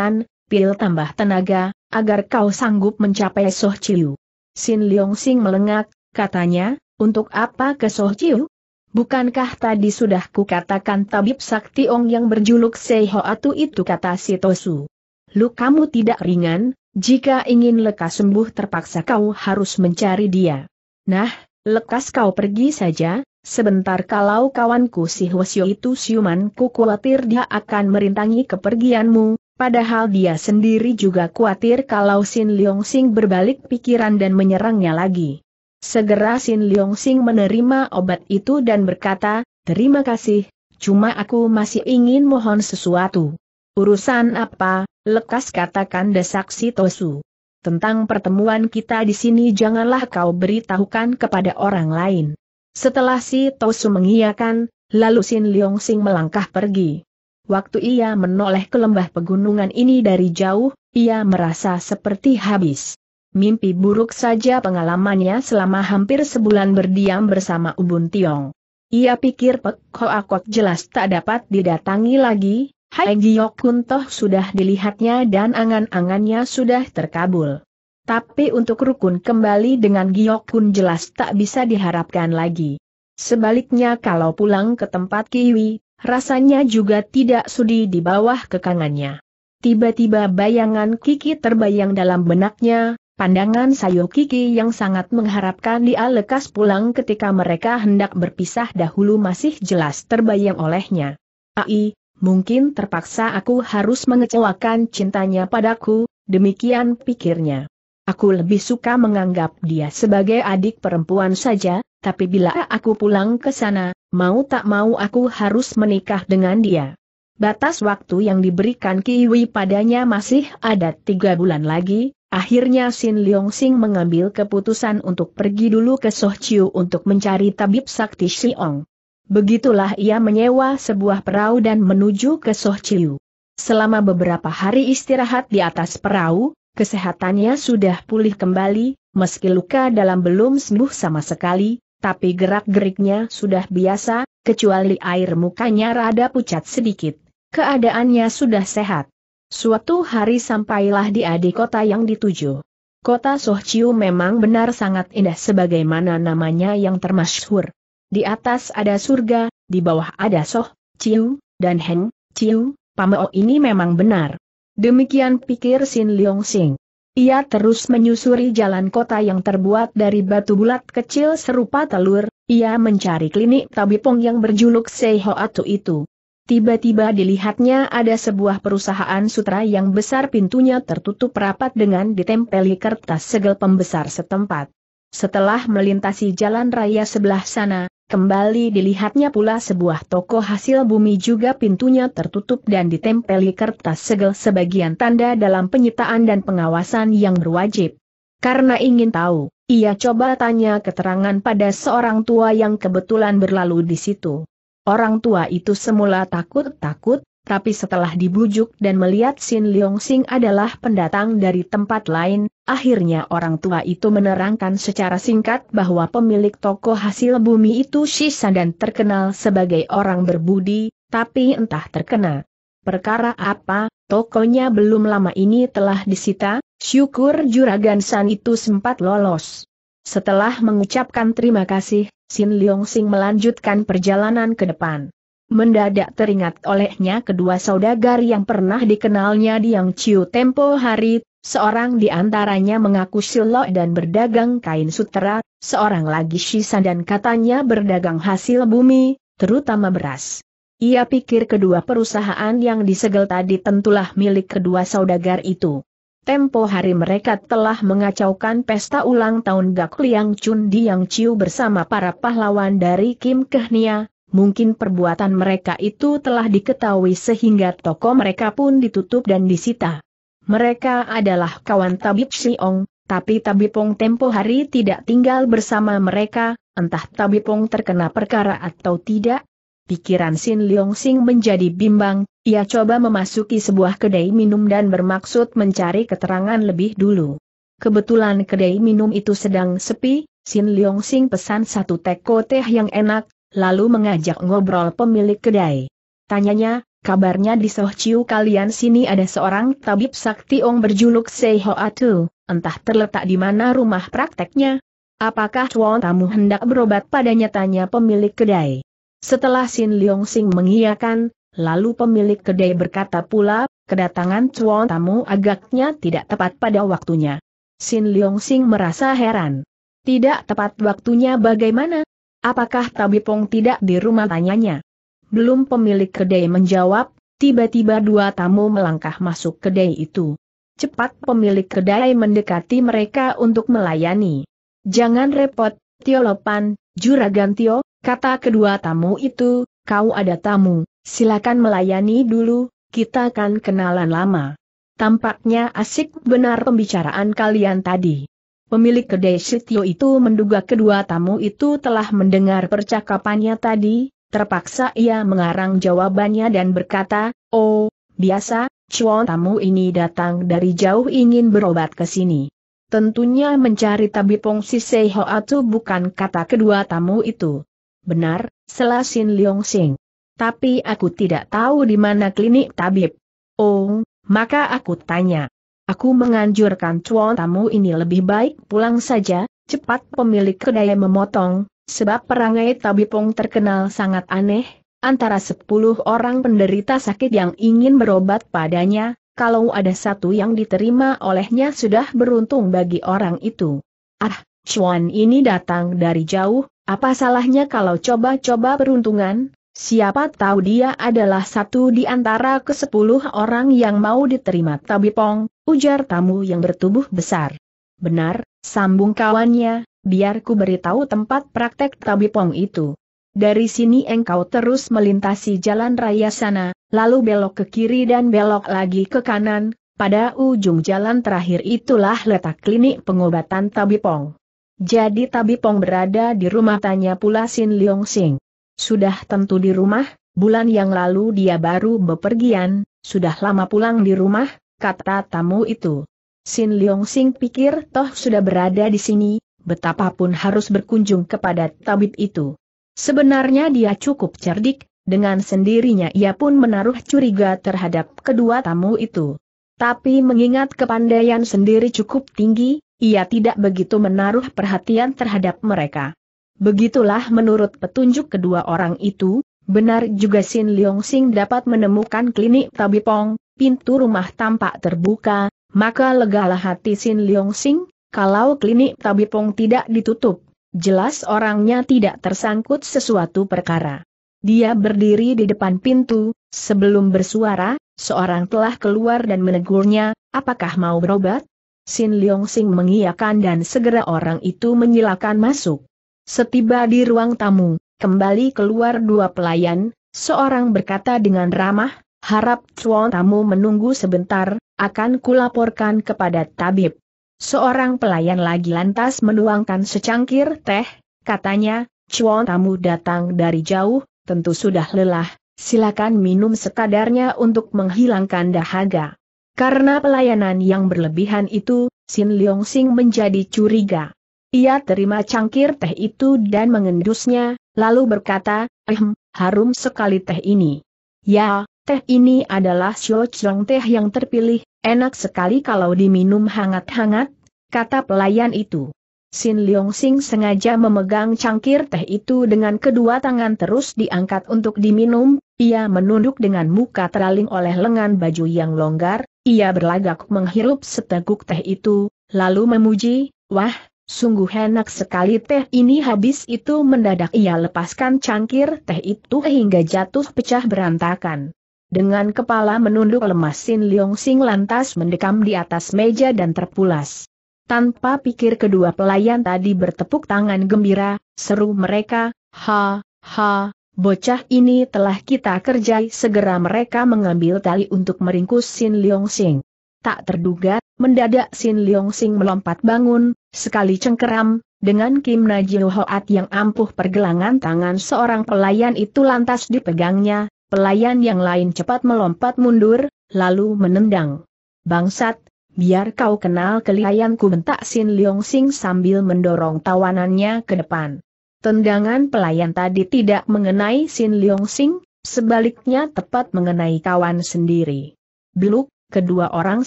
pil tambah tenaga, agar kau sanggup mencapai Soh Chiu. Sin Leong Sing melengak, katanya, untuk apa ke Soh Chiu? Bukankah tadi sudah kukatakan tabib sakti Ong yang berjuluk Ho Atu itu kata si Tosu. kamu tidak ringan, jika ingin lekas sembuh terpaksa kau harus mencari dia. Nah, lekas kau pergi saja, Sebentar kalau kawanku si Hwasyo itu siuman ku khawatir dia akan merintangi kepergianmu, padahal dia sendiri juga khawatir kalau Sin Leong Sing berbalik pikiran dan menyerangnya lagi. Segera Sin Leong Sing menerima obat itu dan berkata, terima kasih, cuma aku masih ingin mohon sesuatu. Urusan apa, lekas katakan desak si Tosu. Tentang pertemuan kita di sini janganlah kau beritahukan kepada orang lain. Setelah si Tosu mengiyakan, lalu Sin Leong Sing melangkah pergi. Waktu ia menoleh ke lembah pegunungan ini dari jauh, ia merasa seperti habis. Mimpi buruk saja pengalamannya selama hampir sebulan berdiam bersama Ubun Tiong. Ia pikir Pek ko Kok jelas tak dapat didatangi lagi, Hai Giok Kuntoh sudah dilihatnya dan angan-angannya sudah terkabul. Tapi untuk rukun kembali dengan Giok pun jelas tak bisa diharapkan lagi. Sebaliknya kalau pulang ke tempat Kiwi, rasanya juga tidak sudi di bawah kekangannya. Tiba-tiba bayangan Kiki terbayang dalam benaknya, pandangan Sayo Kiki yang sangat mengharapkan dia lekas pulang ketika mereka hendak berpisah dahulu masih jelas terbayang olehnya. Ai, mungkin terpaksa aku harus mengecewakan cintanya padaku, demikian pikirnya. Aku lebih suka menganggap dia sebagai adik perempuan saja, tapi bila aku pulang ke sana, mau tak mau aku harus menikah dengan dia. Batas waktu yang diberikan Kiwi padanya masih ada tiga bulan lagi, akhirnya Sin Leong Sing mengambil keputusan untuk pergi dulu ke Soh Chiu untuk mencari tabib sakti Siong. Begitulah ia menyewa sebuah perahu dan menuju ke Soh Chiu. Selama beberapa hari istirahat di atas perahu, Kesehatannya sudah pulih kembali, meski luka dalam belum sembuh sama sekali, tapi gerak-geriknya sudah biasa, kecuali air mukanya rada pucat sedikit. Keadaannya sudah sehat. Suatu hari sampailah di adik kota yang dituju. Kota Sohciu memang benar sangat indah sebagaimana namanya yang termasyhur. Di atas ada surga, di bawah ada Soh, Ciu, dan Heng, Ciu, Pameo ini memang benar. Demikian pikir Sin Leong Sing. Ia terus menyusuri jalan kota yang terbuat dari batu bulat kecil serupa telur, ia mencari klinik tabipong yang berjuluk Sei Atu itu. Tiba-tiba dilihatnya ada sebuah perusahaan sutra yang besar pintunya tertutup rapat dengan ditempeli kertas segel pembesar setempat. Setelah melintasi jalan raya sebelah sana, kembali dilihatnya pula sebuah toko hasil bumi juga pintunya tertutup dan ditempeli kertas segel sebagian tanda dalam penyitaan dan pengawasan yang berwajib. Karena ingin tahu, ia coba tanya keterangan pada seorang tua yang kebetulan berlalu di situ. Orang tua itu semula takut-takut, tapi setelah dibujuk dan melihat Sin Leong Sing adalah pendatang dari tempat lain, akhirnya orang tua itu menerangkan secara singkat bahwa pemilik toko hasil bumi itu Shisan dan terkenal sebagai orang berbudi, tapi entah terkena. Perkara apa, tokonya belum lama ini telah disita, syukur juragan San itu sempat lolos. Setelah mengucapkan terima kasih, Sin Leong Sing melanjutkan perjalanan ke depan. Mendadak teringat olehnya kedua saudagar yang pernah dikenalnya di Yang Chiu tempo hari, seorang di antaranya mengaku Silo dan berdagang kain sutera, seorang lagi Shisan dan katanya berdagang hasil bumi, terutama beras. Ia pikir kedua perusahaan yang disegel tadi tentulah milik kedua saudagar itu. Tempo hari mereka telah mengacaukan pesta ulang tahun Gak Liang Chun di Yang Chiu bersama para pahlawan dari Kim Kehnia, mungkin perbuatan mereka itu telah diketahui sehingga toko mereka pun ditutup dan disita. Mereka adalah kawan Tabib Siong, tapi Tabipong tempo hari tidak tinggal bersama mereka, entah Tabipong terkena perkara atau tidak. Pikiran Sin Leong Sing menjadi bimbang, ia coba memasuki sebuah kedai minum dan bermaksud mencari keterangan lebih dulu. Kebetulan kedai minum itu sedang sepi, Sin Leong Sing pesan satu teko teh yang enak, lalu mengajak ngobrol pemilik kedai. Tanyanya, kabarnya di Sohciu kalian sini ada seorang tabib sakti ong berjuluk Atu, entah terletak di mana rumah prakteknya. Apakah tuan tamu hendak berobat padanya tanya pemilik kedai. Setelah Sin Leong Sing mengiyakan, lalu pemilik kedai berkata pula, kedatangan tuan tamu agaknya tidak tepat pada waktunya. Sin Leong Sing merasa heran. Tidak tepat waktunya bagaimana? Apakah Tabipong tidak di rumah tanyanya? Belum pemilik kedai menjawab, tiba-tiba dua tamu melangkah masuk kedai itu. Cepat pemilik kedai mendekati mereka untuk melayani. Jangan repot, Tio Lopan, Juragan Tio, kata kedua tamu itu, kau ada tamu, silakan melayani dulu, kita akan kenalan lama. Tampaknya asik benar pembicaraan kalian tadi. Pemilik kedai Sitio itu menduga kedua tamu itu telah mendengar percakapannya tadi, terpaksa ia mengarang jawabannya dan berkata, Oh, biasa, cuan tamu ini datang dari jauh ingin berobat ke sini. Tentunya mencari tabipong si Atu bukan kata kedua tamu itu. Benar, selasin Leong Sing. Tapi aku tidak tahu di mana klinik tabib. Oh, maka aku tanya. Aku menganjurkan cuan tamu ini lebih baik pulang saja, cepat pemilik kedai memotong, sebab perangai Tabipong terkenal sangat aneh, antara sepuluh orang penderita sakit yang ingin berobat padanya, kalau ada satu yang diterima olehnya sudah beruntung bagi orang itu. Ah, cuan ini datang dari jauh, apa salahnya kalau coba-coba beruntungan? Siapa tahu dia adalah satu di antara kesepuluh orang yang mau diterima Tabipong, ujar tamu yang bertubuh besar. Benar, sambung kawannya, biar ku beritahu tempat praktek tabipong itu. Dari sini engkau terus melintasi jalan raya sana, lalu belok ke kiri dan belok lagi ke kanan, pada ujung jalan terakhir itulah letak klinik pengobatan tabipong. Jadi tabipong berada di rumah tanya pula Sin Leong Sing. Sudah tentu di rumah, bulan yang lalu dia baru bepergian, sudah lama pulang di rumah, kata tamu itu. Sin Leong Sing pikir toh sudah berada di sini, betapapun harus berkunjung kepada tabib itu. Sebenarnya dia cukup cerdik, dengan sendirinya ia pun menaruh curiga terhadap kedua tamu itu. Tapi mengingat kepandaian sendiri cukup tinggi, ia tidak begitu menaruh perhatian terhadap mereka. Begitulah menurut petunjuk kedua orang itu, Benar juga Sin Leong Sing dapat menemukan klinik Tabipong, pintu rumah tampak terbuka, maka legalah hati Sin Leong Sing, kalau klinik Tabipong tidak ditutup, jelas orangnya tidak tersangkut sesuatu perkara. Dia berdiri di depan pintu, sebelum bersuara, seorang telah keluar dan menegurnya, apakah mau berobat? Sin Leong Sing mengiyakan dan segera orang itu menyilakan masuk. Setiba di ruang tamu, Kembali keluar dua pelayan, seorang berkata dengan ramah, harap tuan tamu menunggu sebentar, akan kulaporkan kepada tabib. Seorang pelayan lagi lantas menuangkan secangkir teh, katanya, cuan tamu datang dari jauh, tentu sudah lelah, silakan minum sekadarnya untuk menghilangkan dahaga. Karena pelayanan yang berlebihan itu, Sin Leong Sing menjadi curiga. Ia terima cangkir teh itu dan mengendusnya, Lalu berkata, ehm, harum sekali teh ini. Ya, teh ini adalah Chong teh yang terpilih, enak sekali kalau diminum hangat-hangat, kata pelayan itu. Sin Leong Sing sengaja memegang cangkir teh itu dengan kedua tangan terus diangkat untuk diminum, ia menunduk dengan muka teraling oleh lengan baju yang longgar, ia berlagak menghirup seteguk teh itu, lalu memuji, Wah, Sungguh enak sekali teh ini habis itu mendadak ia lepaskan cangkir teh itu hingga jatuh pecah berantakan. Dengan kepala menunduk lemas Sin Leong Sing lantas mendekam di atas meja dan terpulas. Tanpa pikir kedua pelayan tadi bertepuk tangan gembira, seru mereka, ha, ha, bocah ini telah kita kerjai segera mereka mengambil tali untuk meringkus Sin Leong Sing. Tak terduga, mendadak Sin Leong Sing melompat bangun, sekali cengkeram, dengan Kim Najil Hoat yang ampuh pergelangan tangan seorang pelayan itu lantas dipegangnya, pelayan yang lain cepat melompat mundur, lalu menendang. Bangsat, biar kau kenal kelihayanku bentak Sin Leong Sing sambil mendorong tawanannya ke depan. Tendangan pelayan tadi tidak mengenai Sin Leong Sing, sebaliknya tepat mengenai kawan sendiri. Beluk, kedua orang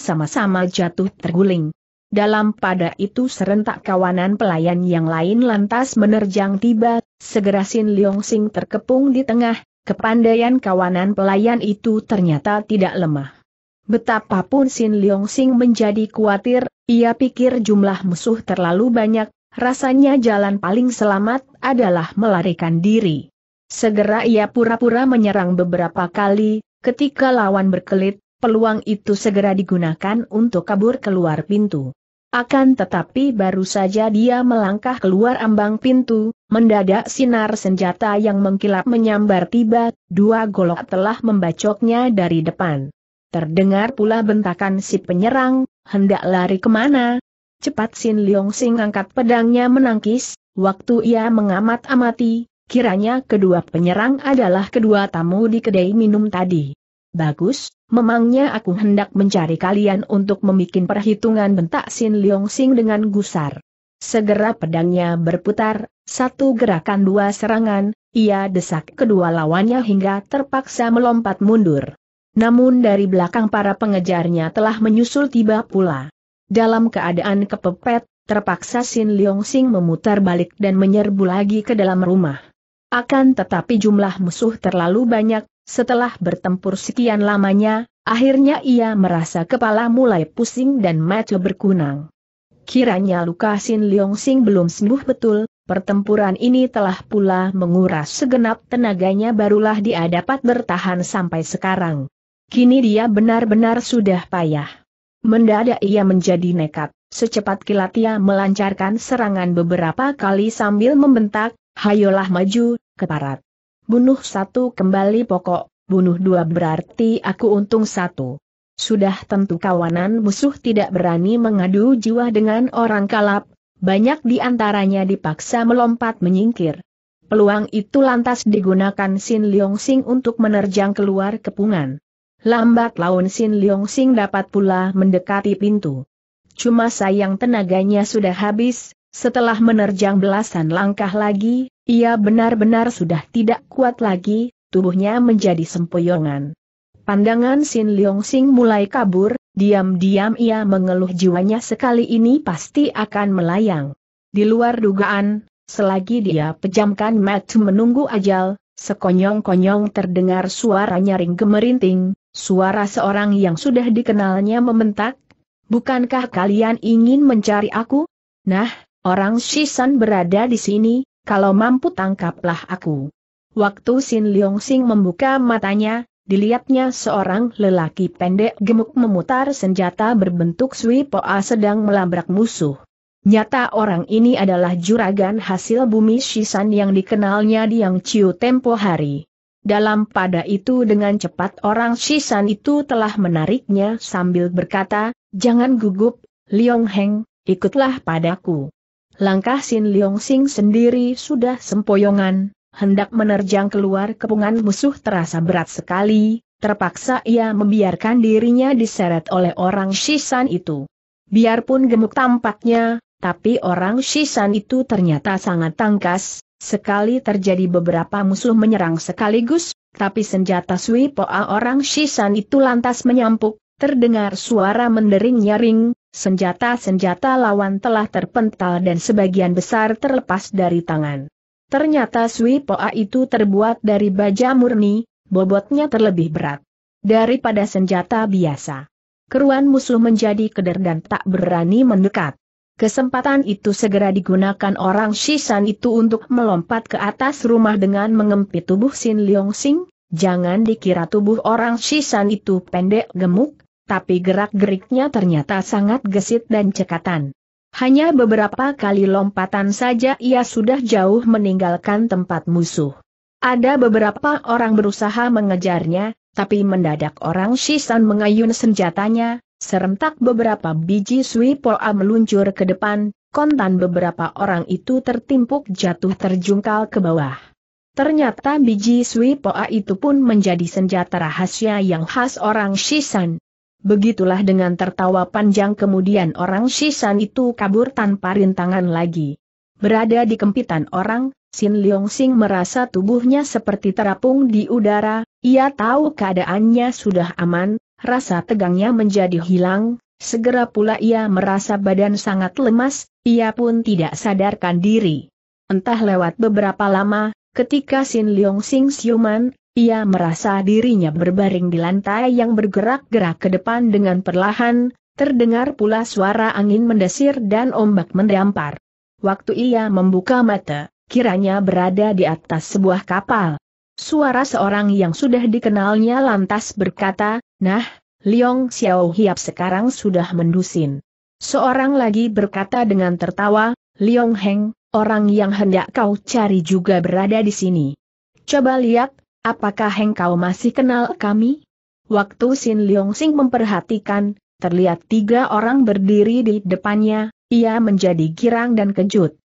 sama-sama jatuh terguling. Dalam pada itu serentak kawanan pelayan yang lain lantas menerjang tiba, segera Sin Leong Sing terkepung di tengah, kepandaian kawanan pelayan itu ternyata tidak lemah. Betapapun Sin Leong Sing menjadi khawatir, ia pikir jumlah musuh terlalu banyak, rasanya jalan paling selamat adalah melarikan diri. Segera ia pura-pura menyerang beberapa kali, ketika lawan berkelit, peluang itu segera digunakan untuk kabur keluar pintu. Akan tetapi baru saja dia melangkah keluar ambang pintu, mendadak sinar senjata yang mengkilap menyambar tiba, dua golok telah membacoknya dari depan. Terdengar pula bentakan si penyerang, hendak lari kemana? Cepat Sin Leong Sing angkat pedangnya menangkis, waktu ia mengamat-amati, kiranya kedua penyerang adalah kedua tamu di kedai minum tadi. Bagus, Memangnya aku hendak mencari kalian untuk membuat perhitungan bentak Sin Leong Sing dengan gusar. Segera pedangnya berputar, satu gerakan dua serangan, ia desak kedua lawannya hingga terpaksa melompat mundur. Namun dari belakang para pengejarnya telah menyusul tiba pula. Dalam keadaan kepepet, terpaksa Sin Leong Sing memutar balik dan menyerbu lagi ke dalam rumah. Akan tetapi jumlah musuh terlalu banyak, setelah bertempur sekian lamanya, akhirnya ia merasa kepala mulai pusing dan mata berkunang. Kiranya luka Lukasin Sing belum sembuh betul, pertempuran ini telah pula menguras segenap tenaganya barulah dia dapat bertahan sampai sekarang. Kini dia benar-benar sudah payah. Mendadak ia menjadi nekat, secepat kilat ia melancarkan serangan beberapa kali sambil membentak, hayolah maju, keparat bunuh satu kembali pokok, bunuh dua berarti aku untung satu. Sudah tentu kawanan musuh tidak berani mengadu jiwa dengan orang kalap, banyak di antaranya dipaksa melompat menyingkir. Peluang itu lantas digunakan Sin Leong Sing untuk menerjang keluar kepungan. Lambat laun Sin Leong Sing dapat pula mendekati pintu. Cuma sayang tenaganya sudah habis, setelah menerjang belasan langkah lagi, ia benar-benar sudah tidak kuat lagi, tubuhnya menjadi sempoyongan. Pandangan Sin Leong Sing mulai kabur, diam-diam ia mengeluh jiwanya sekali ini pasti akan melayang. Di luar dugaan, selagi dia pejamkan mata menunggu ajal, sekonyong-konyong terdengar suara nyaring gemerinting, suara seorang yang sudah dikenalnya mementak. Bukankah kalian ingin mencari aku? Nah, orang Shisan berada di sini, kalau mampu tangkaplah aku. Waktu Sin Leong Sing membuka matanya, dilihatnya seorang lelaki pendek gemuk memutar senjata berbentuk Sui Poa sedang melabrak musuh. Nyata orang ini adalah juragan hasil bumi Shisan yang dikenalnya di Yang Chiu tempo hari. Dalam pada itu dengan cepat orang Shisan itu telah menariknya sambil berkata, Jangan gugup, Liong Heng, ikutlah padaku. Langkah Sin Leong Sing sendiri sudah sempoyongan, hendak menerjang keluar kepungan musuh terasa berat sekali, terpaksa ia membiarkan dirinya diseret oleh orang Shisan itu. Biarpun gemuk tampaknya, tapi orang Shisan itu ternyata sangat tangkas, sekali terjadi beberapa musuh menyerang sekaligus, tapi senjata Sui Poa orang Shisan itu lantas menyampuk, terdengar suara mendering nyaring, Senjata-senjata lawan telah terpental dan sebagian besar terlepas dari tangan. Ternyata Sui Poa itu terbuat dari baja murni, bobotnya terlebih berat daripada senjata biasa. Keruan musuh menjadi keder dan tak berani mendekat. Kesempatan itu segera digunakan orang Shisan itu untuk melompat ke atas rumah dengan mengempit tubuh Sin Leong Sing. Jangan dikira tubuh orang Shisan itu pendek gemuk, tapi gerak-geriknya ternyata sangat gesit dan cekatan. Hanya beberapa kali lompatan saja ia sudah jauh meninggalkan tempat musuh. Ada beberapa orang berusaha mengejarnya, tapi mendadak orang Shisan mengayun senjatanya, serentak beberapa biji Sui Poa meluncur ke depan, kontan beberapa orang itu tertimpuk jatuh terjungkal ke bawah. Ternyata biji Sui Poa itu pun menjadi senjata rahasia yang khas orang Shisan, Begitulah dengan tertawa panjang kemudian orang Shisan itu kabur tanpa rintangan lagi. Berada di kempitan orang, Sin Leong Sing merasa tubuhnya seperti terapung di udara, ia tahu keadaannya sudah aman, rasa tegangnya menjadi hilang, segera pula ia merasa badan sangat lemas, ia pun tidak sadarkan diri. Entah lewat beberapa lama, ketika Sin Leong Sing siuman, ia merasa dirinya berbaring di lantai yang bergerak-gerak ke depan dengan perlahan, terdengar pula suara angin mendesir dan ombak mendampar. Waktu ia membuka mata, kiranya berada di atas sebuah kapal. Suara seorang yang sudah dikenalnya lantas berkata, Nah, Liong Xiao Hiap sekarang sudah mendusin. Seorang lagi berkata dengan tertawa, Liong Heng, orang yang hendak kau cari juga berada di sini. Coba lihat, apakah engkau masih kenal kami? Waktu Sin Leong Sing memperhatikan, terlihat tiga orang berdiri di depannya, ia menjadi girang dan kejut.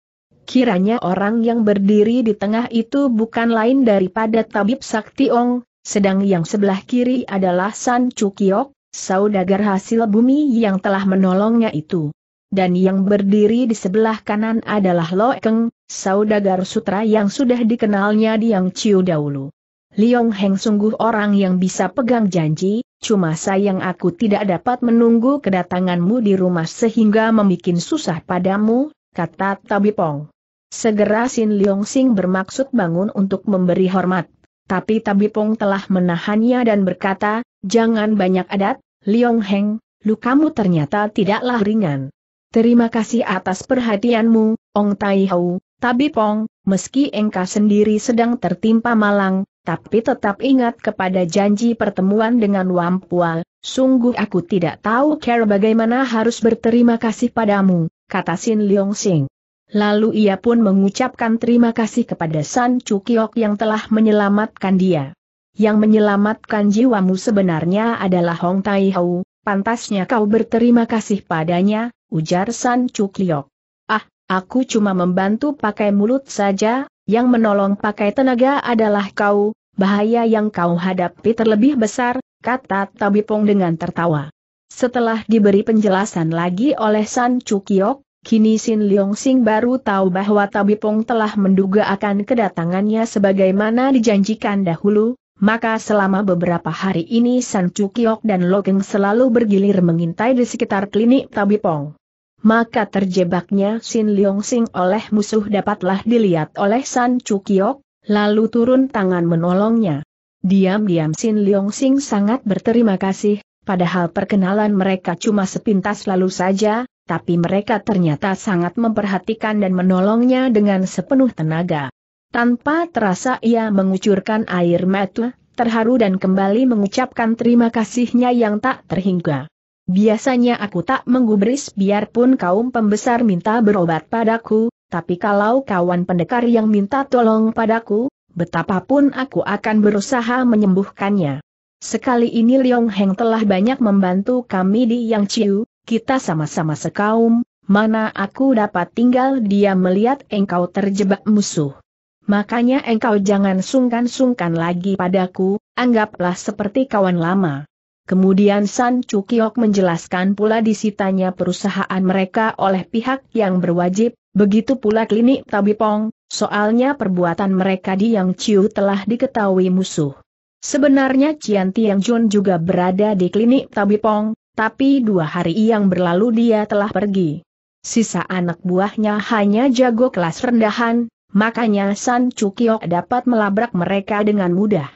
Kiranya orang yang berdiri di tengah itu bukan lain daripada Tabib Sakti Ong, sedang yang sebelah kiri adalah San Cukiok, saudagar hasil bumi yang telah menolongnya itu. Dan yang berdiri di sebelah kanan adalah Keng, saudagar sutra yang sudah dikenalnya di Yang Chiu dahulu. Liong Heng sungguh orang yang bisa pegang janji, cuma sayang aku tidak dapat menunggu kedatanganmu di rumah sehingga membuat susah padamu, kata Tabipong. Segera Sin Liong Sing bermaksud bangun untuk memberi hormat. Tapi Tabipong telah menahannya dan berkata, jangan banyak adat, Liong Heng, lukamu ternyata tidaklah ringan. Terima kasih atas perhatianmu, Ong Tai Hau, Tabipong, meski engkau sendiri sedang tertimpa malang, tapi tetap ingat kepada janji pertemuan dengan Wampual, sungguh aku tidak tahu care bagaimana harus berterima kasih padamu, kata Sin Leong Sing. Lalu ia pun mengucapkan terima kasih kepada San Chukiok yang telah menyelamatkan dia. Yang menyelamatkan jiwamu sebenarnya adalah Hong Tai Hou, pantasnya kau berterima kasih padanya, ujar San Chukiok. Ah, aku cuma membantu pakai mulut saja, yang menolong pakai tenaga adalah kau, bahaya yang kau hadapi terlebih besar, kata Tabipong dengan tertawa. Setelah diberi penjelasan lagi oleh San Cukiok, kini Sin Leong Sing baru tahu bahwa Tabipong telah menduga akan kedatangannya sebagaimana dijanjikan dahulu, maka selama beberapa hari ini San Cukiok dan Logeng selalu bergilir mengintai di sekitar klinik Tabipong. Maka terjebaknya Sin Leong Sing oleh musuh dapatlah dilihat oleh San Cukiok, lalu turun tangan menolongnya. Diam-diam Sin Leong Sing sangat berterima kasih, padahal perkenalan mereka cuma sepintas lalu saja, tapi mereka ternyata sangat memperhatikan dan menolongnya dengan sepenuh tenaga. Tanpa terasa ia mengucurkan air mata, terharu dan kembali mengucapkan terima kasihnya yang tak terhingga. Biasanya aku tak menggubris biarpun kaum pembesar minta berobat padaku, tapi kalau kawan pendekar yang minta tolong padaku, betapapun aku akan berusaha menyembuhkannya. Sekali ini Liong Heng telah banyak membantu kami di Yang Chiu, kita sama-sama sekaum, mana aku dapat tinggal dia melihat engkau terjebak musuh. Makanya engkau jangan sungkan-sungkan lagi padaku, anggaplah seperti kawan lama. Kemudian San Chukiok menjelaskan pula disitanya perusahaan mereka oleh pihak yang berwajib, Begitu pula klinik Tabipong, soalnya perbuatan mereka di Yang Chiu telah diketahui musuh. Sebenarnya Cian Tiang Jun juga berada di klinik Tabipong, tapi dua hari yang berlalu dia telah pergi. Sisa anak buahnya hanya jago kelas rendahan, makanya San Cukiok dapat melabrak mereka dengan mudah.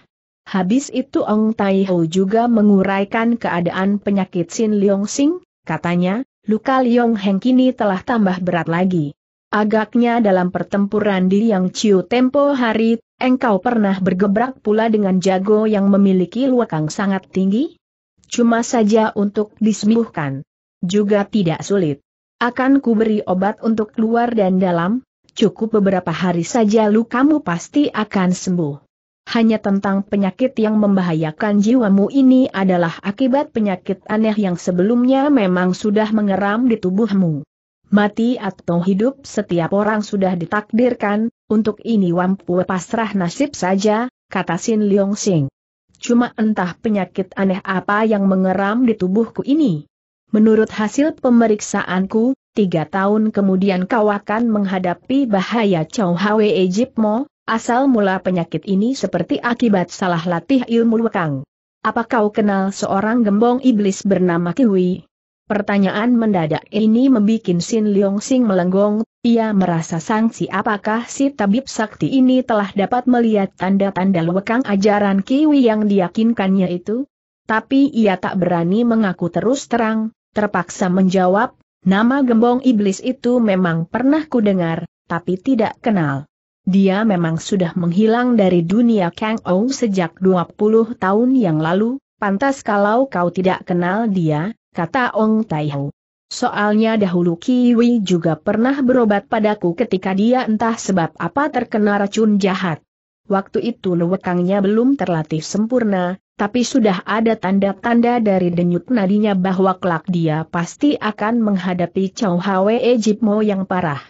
Habis itu Ong Tai Ho juga menguraikan keadaan penyakit Sin Leong Sing, katanya, luka Leong Heng kini telah tambah berat lagi. Agaknya dalam pertempuran di Yang Ciu tempo hari, engkau pernah bergebrak pula dengan jago yang memiliki luakang sangat tinggi? Cuma saja untuk disembuhkan. Juga tidak sulit. Akan ku beri obat untuk luar dan dalam, cukup beberapa hari saja lu kamu pasti akan sembuh. Hanya tentang penyakit yang membahayakan jiwamu ini adalah akibat penyakit aneh yang sebelumnya memang sudah mengeram di tubuhmu mati atau hidup setiap orang sudah ditakdirkan, untuk ini wampu pasrah nasib saja, kata Sin Leong Sing. Cuma entah penyakit aneh apa yang mengeram di tubuhku ini. Menurut hasil pemeriksaanku, tiga tahun kemudian kau akan menghadapi bahaya Chow Hwe Ejipmo, asal mula penyakit ini seperti akibat salah latih ilmu wekang. Apa kau kenal seorang gembong iblis bernama Kiwi? Pertanyaan mendadak ini membuat Sin Leong Sing melenggong, ia merasa sangsi apakah si tabib sakti ini telah dapat melihat tanda-tanda lewekang ajaran Kiwi yang diyakinkannya itu? Tapi ia tak berani mengaku terus terang, terpaksa menjawab, nama gembong iblis itu memang pernah kudengar, tapi tidak kenal. Dia memang sudah menghilang dari dunia Kang Ou sejak 20 tahun yang lalu, pantas kalau kau tidak kenal dia, kata Ong Tai Hau. Soalnya dahulu Kiwi juga pernah berobat padaku ketika dia entah sebab apa terkena racun jahat. Waktu itu lewekangnya belum terlatih sempurna, tapi sudah ada tanda-tanda dari denyut nadinya bahwa kelak dia pasti akan menghadapi Chow Hwe Ejipmo yang parah.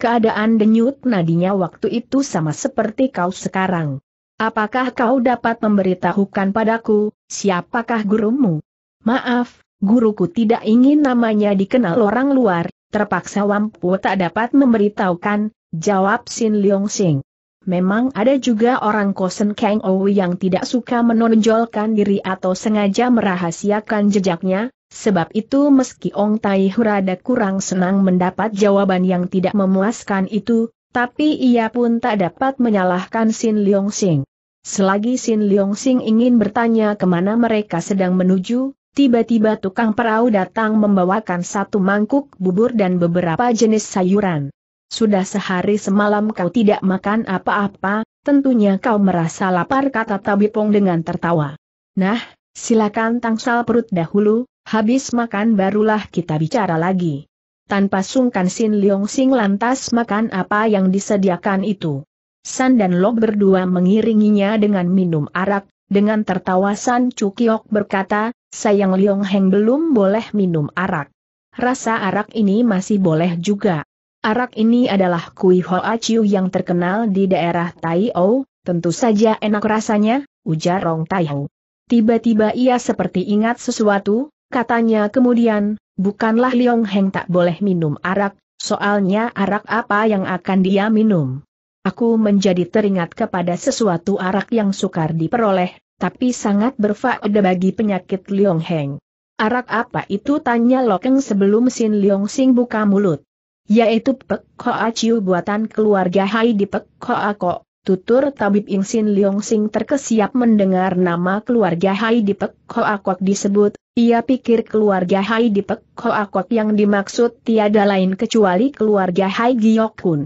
Keadaan denyut nadinya waktu itu sama seperti kau sekarang. Apakah kau dapat memberitahukan padaku, siapakah gurumu? Maaf, guruku tidak ingin namanya dikenal orang luar, terpaksa Wampu tak dapat memberitahukan, jawab Sin Leong Sing. Memang ada juga orang Kosen Kang Ou yang tidak suka menonjolkan diri atau sengaja merahasiakan jejaknya, sebab itu meski Ong Tai Hurada kurang senang mendapat jawaban yang tidak memuaskan itu, tapi ia pun tak dapat menyalahkan Sin Leong Sing. Selagi Sin Leong Sing ingin bertanya kemana mereka sedang menuju, Tiba-tiba tukang perahu datang membawakan satu mangkuk bubur dan beberapa jenis sayuran. Sudah sehari semalam kau tidak makan apa-apa, tentunya kau merasa lapar kata Tabipong dengan tertawa. Nah, silakan tangsal perut dahulu, habis makan barulah kita bicara lagi. Tanpa sungkan Sin Leong Sing lantas makan apa yang disediakan itu. San dan Lok berdua mengiringinya dengan minum arak, dengan tertawasan, Cukiok berkata, sayang Liong Heng belum boleh minum arak. Rasa arak ini masih boleh juga. Arak ini adalah kui hoa chiu yang terkenal di daerah Tai O. tentu saja enak rasanya, ujar Rong Taihou. Tiba-tiba ia seperti ingat sesuatu, katanya kemudian, bukanlah Liong Heng tak boleh minum arak, soalnya arak apa yang akan dia minum. Aku menjadi teringat kepada sesuatu arak yang sukar diperoleh, tapi sangat berfaedah bagi penyakit Liong Heng. Arak apa itu tanya Lokeng sebelum Sin Liong Sing buka mulut. Yaitu Pek Koa Chiu buatan keluarga Hai di Pek Koa Ko, tutur tabib Ing Sin Liong Sing terkesiap mendengar nama keluarga Hai di Pek Koa Ko disebut, ia pikir keluarga Hai di Pek Koa Ko yang dimaksud tiada lain kecuali keluarga Hai Giok Kun.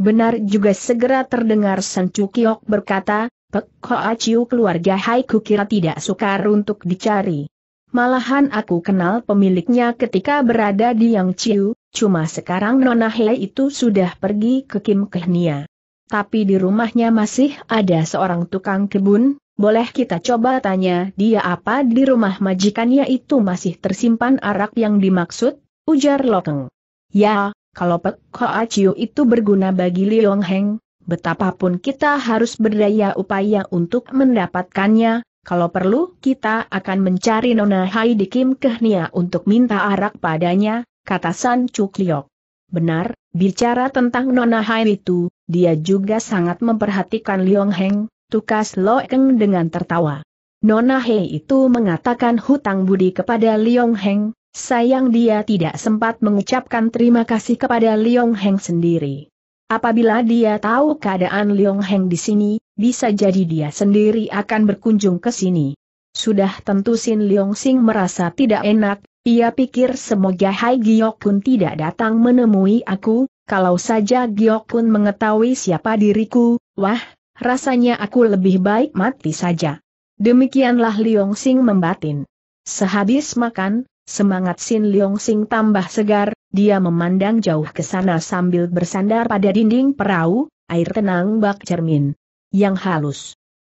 Benar juga segera terdengar sang Cukiok berkata, Pek Hoa Chiu keluarga Hai kira tidak sukar untuk dicari. Malahan aku kenal pemiliknya ketika berada di Yang Chiu, cuma sekarang Nona Hei itu sudah pergi ke Kim Kehnia. Tapi di rumahnya masih ada seorang tukang kebun, boleh kita coba tanya dia apa di rumah majikannya itu masih tersimpan arak yang dimaksud? Ujar Lokeng. Ya, kalau Pek Chiu itu berguna bagi Liong Heng, betapapun kita harus berdaya upaya untuk mendapatkannya, kalau perlu kita akan mencari Nona Hai di Kim Kehnia untuk minta arak padanya, kata San Liok. Benar, bicara tentang Nona Hai itu, dia juga sangat memperhatikan Liong Heng, tukas Loeng dengan tertawa. Nona Hei itu mengatakan hutang budi kepada Liong Heng, Sayang dia tidak sempat mengucapkan terima kasih kepada Liong Heng sendiri. Apabila dia tahu keadaan Liong Heng di sini, bisa jadi dia sendiri akan berkunjung ke sini. Sudah tentu Sin Liong Sing merasa tidak enak, ia pikir semoga Hai Giok pun tidak datang menemui aku, kalau saja Giok pun mengetahui siapa diriku, wah, rasanya aku lebih baik mati saja. Demikianlah Liong Sing membatin. Sehabis makan, Semangat Sin Leong Sing tambah segar, dia memandang jauh ke sana sambil bersandar pada dinding perahu, air tenang bak cermin. Yang halus.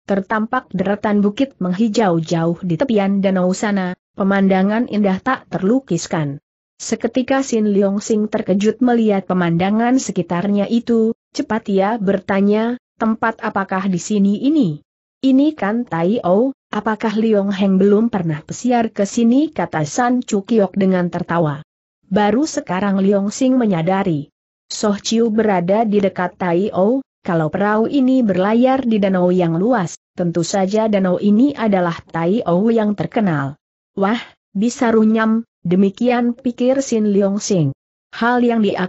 Tertampak deretan bukit menghijau jauh di tepian danau sana, pemandangan indah tak terlukiskan. Seketika Sin Leong Sing terkejut melihat pemandangan sekitarnya itu, cepat ia bertanya, tempat apakah di sini ini? Ini kan Tai O, Apakah Liong Heng belum pernah pesiar ke sini kata San Cukiok dengan tertawa. Baru sekarang Liong Sing menyadari. Soh Chiu berada di dekat Tai O, kalau perahu ini berlayar di danau yang luas, tentu saja danau ini adalah Tai O yang terkenal. Wah, bisa runyam, demikian pikir Sin Liong Sing. Hal yang dia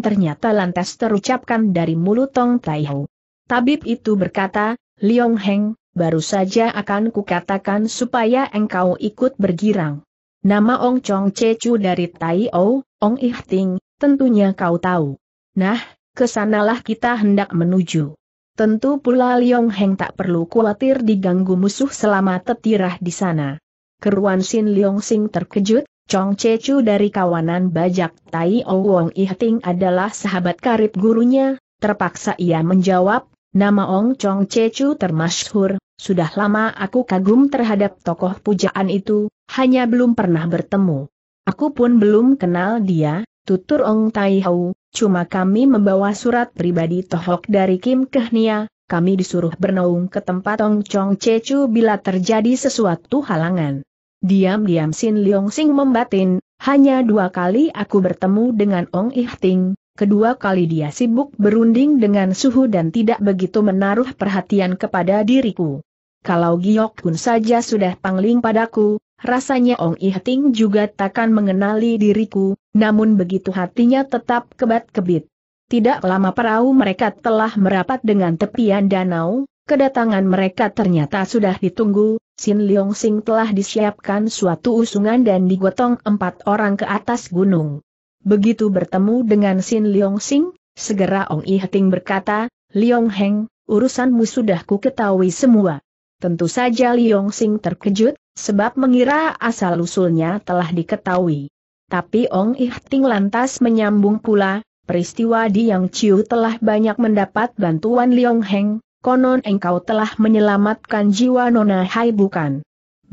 ternyata lantas terucapkan dari mulut Tong Tai Ho. Tabib itu berkata, Liong Heng, baru saja akan kukatakan supaya engkau ikut bergirang. Nama Ong Chong Cecu dari Tai O, Ong Ih Ting, tentunya kau tahu. Nah, kesanalah kita hendak menuju. Tentu pula Liong Heng tak perlu khawatir diganggu musuh selama tetirah di sana. Keruan Sin Liong Sing terkejut, Chong Cecu dari kawanan bajak Tai O Ong Ih Ting adalah sahabat karib gurunya, terpaksa ia menjawab, nama Ong Chong Cecu termasyhur, sudah lama aku kagum terhadap tokoh pujaan itu, hanya belum pernah bertemu. Aku pun belum kenal dia, tutur Ong Tai Hau, cuma kami membawa surat pribadi Tohok dari Kim Kehnia, kami disuruh bernaung ke tempat Ong Chong Chechu bila terjadi sesuatu halangan. Diam-diam Sin Leong Sing membatin, hanya dua kali aku bertemu dengan Ong Ihting, Kedua kali dia sibuk berunding dengan suhu dan tidak begitu menaruh perhatian kepada diriku. Kalau Giok Kun saja sudah pangling padaku, rasanya Ong Ihting juga takkan mengenali diriku, namun begitu hatinya tetap kebat-kebit. Tidak lama perahu mereka telah merapat dengan tepian danau, kedatangan mereka ternyata sudah ditunggu, Sin Leong Sing telah disiapkan suatu usungan dan digotong empat orang ke atas gunung. Begitu bertemu dengan Sin Leong Sing, segera Ong I Heting berkata, Leong Heng, urusanmu sudah ku ketahui semua. Tentu saja Leong Sing terkejut, sebab mengira asal-usulnya telah diketahui. Tapi Ong I Heting lantas menyambung pula, peristiwa di Yang Chiu telah banyak mendapat bantuan Leong Heng, konon engkau telah menyelamatkan jiwa Nona Hai bukan?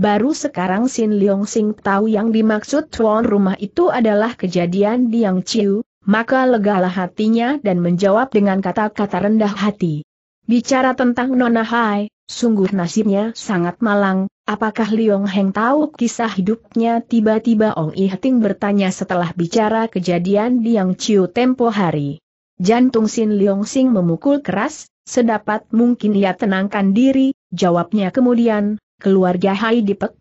Baru sekarang Sin Leong Sing tahu yang dimaksud tuan rumah itu adalah kejadian di Yang Chiu, maka legalah hatinya dan menjawab dengan kata-kata rendah hati. Bicara tentang Nona Hai, sungguh nasibnya sangat malang, apakah Leong Heng tahu kisah hidupnya tiba-tiba Ong I Hating bertanya setelah bicara kejadian di Yang Chiu tempo hari. Jantung Sin Leong Sing memukul keras, sedapat mungkin ia tenangkan diri, jawabnya kemudian, keluarga Hai Dipek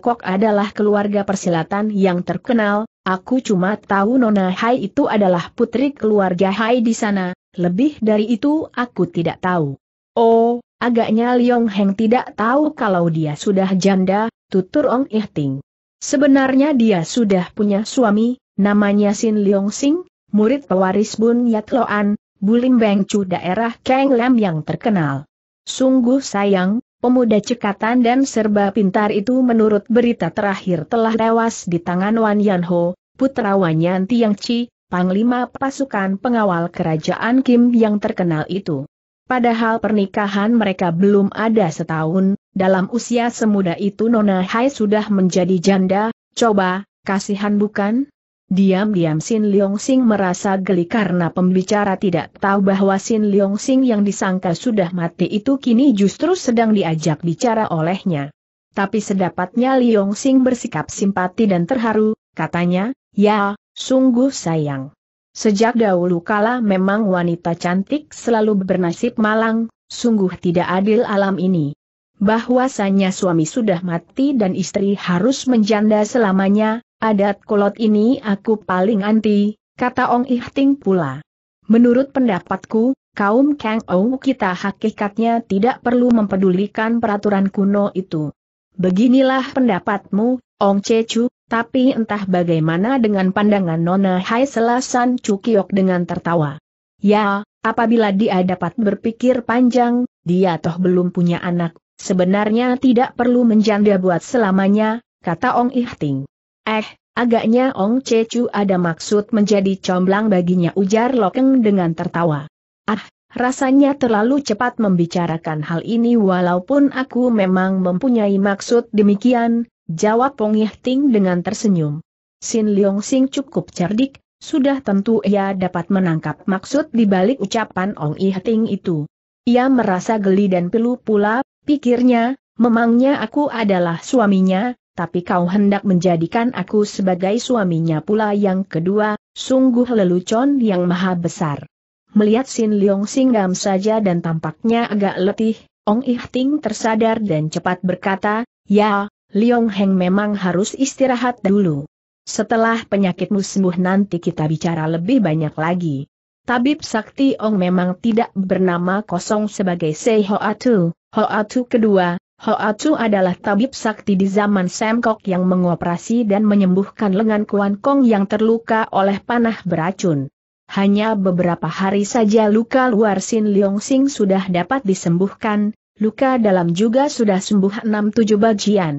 Kok adalah keluarga persilatan yang terkenal, aku cuma tahu Nona Hai itu adalah putri keluarga Hai di sana, lebih dari itu aku tidak tahu. Oh, agaknya Liong Heng tidak tahu kalau dia sudah janda, tutur Ong Ihting. Sebenarnya dia sudah punya suami, namanya Sin Liong Sing, murid pewaris Bun Yat Loan, Bulim Chu daerah Keng Lam yang terkenal. Sungguh sayang, Pemuda cekatan dan serba pintar itu menurut berita terakhir telah tewas di tangan Wan Yanho, putra Wan Yan Chi, panglima pasukan pengawal kerajaan Kim yang terkenal itu. Padahal pernikahan mereka belum ada setahun, dalam usia semuda itu Nona Hai sudah menjadi janda, coba, kasihan bukan? Diam-diam Sin Leong Sing merasa geli karena pembicara tidak tahu bahwa Sin Leong Sing yang disangka sudah mati itu kini justru sedang diajak bicara olehnya. Tapi sedapatnya Leong Sing bersikap simpati dan terharu, katanya, ya, sungguh sayang. Sejak dahulu kala memang wanita cantik selalu bernasib malang, sungguh tidak adil alam ini. Bahwasanya suami sudah mati dan istri harus menjanda selamanya, Adat kolot ini aku paling anti, kata Ong Ihting pula. Menurut pendapatku, kaum Kang Ou kita hakikatnya tidak perlu mempedulikan peraturan kuno itu. Beginilah pendapatmu, Ong Cecu, tapi entah bagaimana dengan pandangan Nona Hai Selasan Cukiok dengan tertawa. Ya, apabila dia dapat berpikir panjang, dia toh belum punya anak, sebenarnya tidak perlu menjanda buat selamanya, kata Ong Ihting. Eh, agaknya Ong Cecu ada maksud menjadi comblang baginya ujar Lokeng dengan tertawa. Ah, rasanya terlalu cepat membicarakan hal ini walaupun aku memang mempunyai maksud demikian, jawab Ong Yih Ting dengan tersenyum. Sin Leong Sing cukup cerdik, sudah tentu ia dapat menangkap maksud di balik ucapan Ong Yih Ting itu. Ia merasa geli dan pilu pula, pikirnya, memangnya aku adalah suaminya, tapi kau hendak menjadikan aku sebagai suaminya pula yang kedua, sungguh lelucon yang maha besar. Melihat Sin Leong singgam saja dan tampaknya agak letih, Ong Ih tersadar dan cepat berkata, Ya, Leong Heng memang harus istirahat dulu. Setelah penyakitmu sembuh nanti kita bicara lebih banyak lagi. Tabib Sakti Ong memang tidak bernama kosong sebagai Sei Hoatu, Hoatu kedua, Hoacu adalah tabib sakti di zaman Semkok yang mengoperasi dan menyembuhkan lengan Kuan Kong yang terluka oleh panah beracun. Hanya beberapa hari saja luka luar Sin Leong Sing sudah dapat disembuhkan, luka dalam juga sudah sembuh 6-7 bagian.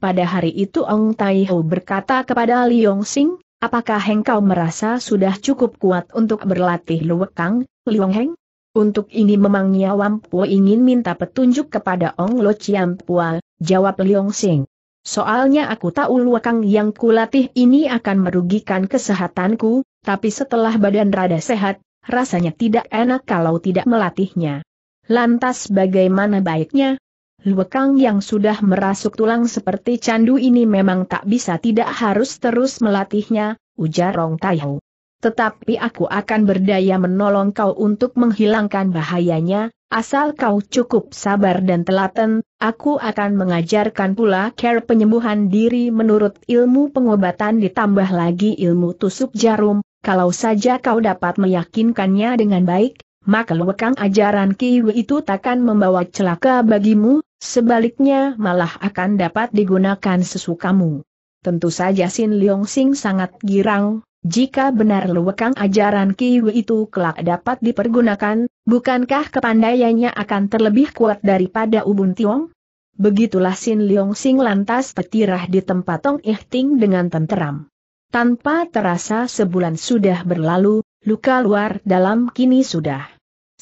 Pada hari itu Ong Tai Ho berkata kepada Leong Sing, apakah engkau merasa sudah cukup kuat untuk berlatih luwekang, Leong Heng? Untuk ini memangnya Wampo ingin minta petunjuk kepada Ong Lo Chiam Pual, jawab Leong Sing. Soalnya aku tahu luakang yang kulatih ini akan merugikan kesehatanku, tapi setelah badan rada sehat, rasanya tidak enak kalau tidak melatihnya. Lantas bagaimana baiknya? Luakang yang sudah merasuk tulang seperti candu ini memang tak bisa tidak harus terus melatihnya, ujar Rong Hou. Tetapi aku akan berdaya menolong kau untuk menghilangkan bahayanya, asal kau cukup sabar dan telaten, aku akan mengajarkan pula care penyembuhan diri menurut ilmu pengobatan ditambah lagi ilmu tusuk jarum, kalau saja kau dapat meyakinkannya dengan baik, maka lewekang ajaran Kiwi itu takkan membawa celaka bagimu, sebaliknya malah akan dapat digunakan sesukamu. Tentu saja Sin Leong Sing sangat girang, jika benar lewekang ajaran Kiwi itu kelak dapat dipergunakan, bukankah kepandaiannya akan terlebih kuat daripada Ubun Tiong? Begitulah Sin Leong Sing lantas petirah di tempat Tong Ih dengan tenteram. Tanpa terasa sebulan sudah berlalu, luka luar dalam kini sudah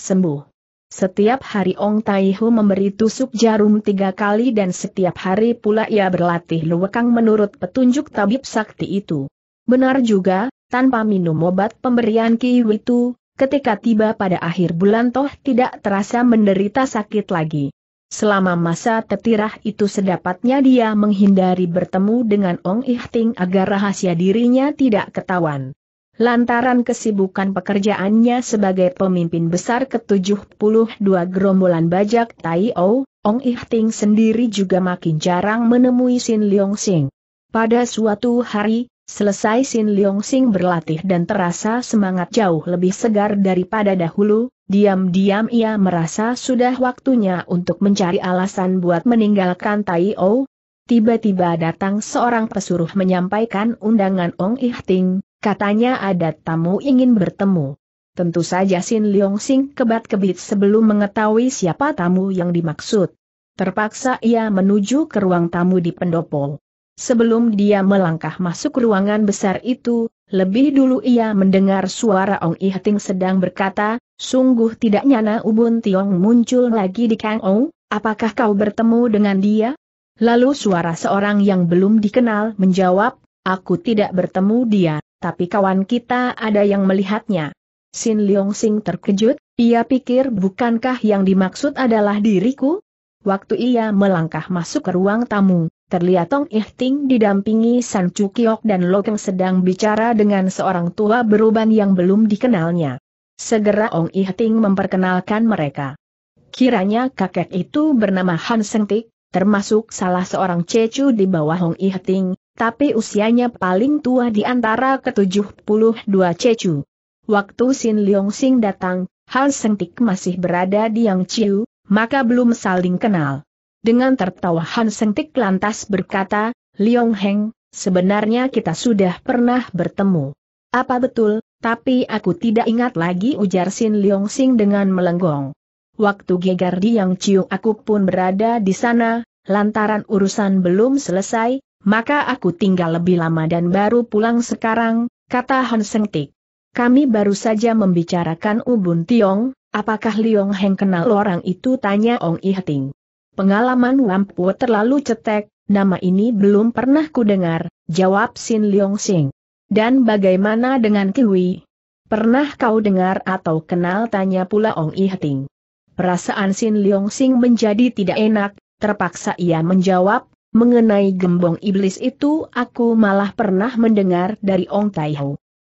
sembuh. Setiap hari Ong Taihu memberi tusuk jarum tiga kali dan setiap hari pula ia berlatih lewekang menurut petunjuk tabib sakti itu. Benar juga, tanpa minum obat pemberian Ki Witu, ketika tiba pada akhir bulan toh tidak terasa menderita sakit lagi. Selama masa tetirah itu sedapatnya dia menghindari bertemu dengan Ong Ihting agar rahasia dirinya tidak ketahuan. Lantaran kesibukan pekerjaannya sebagai pemimpin besar ke-72 gerombolan bajak Taio, Ong Ihting sendiri juga makin jarang menemui Sin Leong Sing. Pada suatu hari, Selesai Sin Leong Sing berlatih dan terasa semangat jauh lebih segar daripada dahulu, diam-diam ia merasa sudah waktunya untuk mencari alasan buat meninggalkan Tai O. Tiba-tiba datang seorang pesuruh menyampaikan undangan Ong Ih Ting, katanya ada tamu ingin bertemu. Tentu saja Sin Leong Sing kebat-kebit sebelum mengetahui siapa tamu yang dimaksud. Terpaksa ia menuju ke ruang tamu di pendopo. Sebelum dia melangkah masuk ruangan besar itu, lebih dulu ia mendengar suara Ong I Hating sedang berkata, sungguh tidak nyana Ubun Tiong muncul lagi di Kang Ong, apakah kau bertemu dengan dia? Lalu suara seorang yang belum dikenal menjawab, aku tidak bertemu dia, tapi kawan kita ada yang melihatnya. Sin Leong Sing terkejut, ia pikir bukankah yang dimaksud adalah diriku? Waktu ia melangkah masuk ke ruang tamu, Terlihat Tong Ihting didampingi San Cukiok dan Lokeng sedang bicara dengan seorang tua beruban yang belum dikenalnya. Segera Ong Ihting memperkenalkan mereka. Kiranya kakek itu bernama Han Seng Tik, termasuk salah seorang cecu di bawah Ong Ihting, tapi usianya paling tua di antara ke-72 cecu. Waktu Sin Leong Sing datang, Han Seng Tik masih berada di Yang Chiu, maka belum saling kenal. Dengan tertawa Han Sengtik lantas berkata, Liong Heng, sebenarnya kita sudah pernah bertemu. Apa betul, tapi aku tidak ingat lagi ujar Sin Liong Sing dengan melenggong. Waktu Gegardi yang ciung aku pun berada di sana, lantaran urusan belum selesai, maka aku tinggal lebih lama dan baru pulang sekarang, kata Han Sengtik. Kami baru saja membicarakan Ubun Tiong, apakah Liong Heng kenal orang itu tanya Ong Ihting. Pengalaman Wampu terlalu cetek, nama ini belum pernah kudengar, jawab Sin Leong Sing. Dan bagaimana dengan Kiwi? Pernah kau dengar atau kenal tanya pula Ong Ihting. Perasaan Sin Leong Sing menjadi tidak enak, terpaksa ia menjawab, mengenai gembong iblis itu aku malah pernah mendengar dari Ong Tai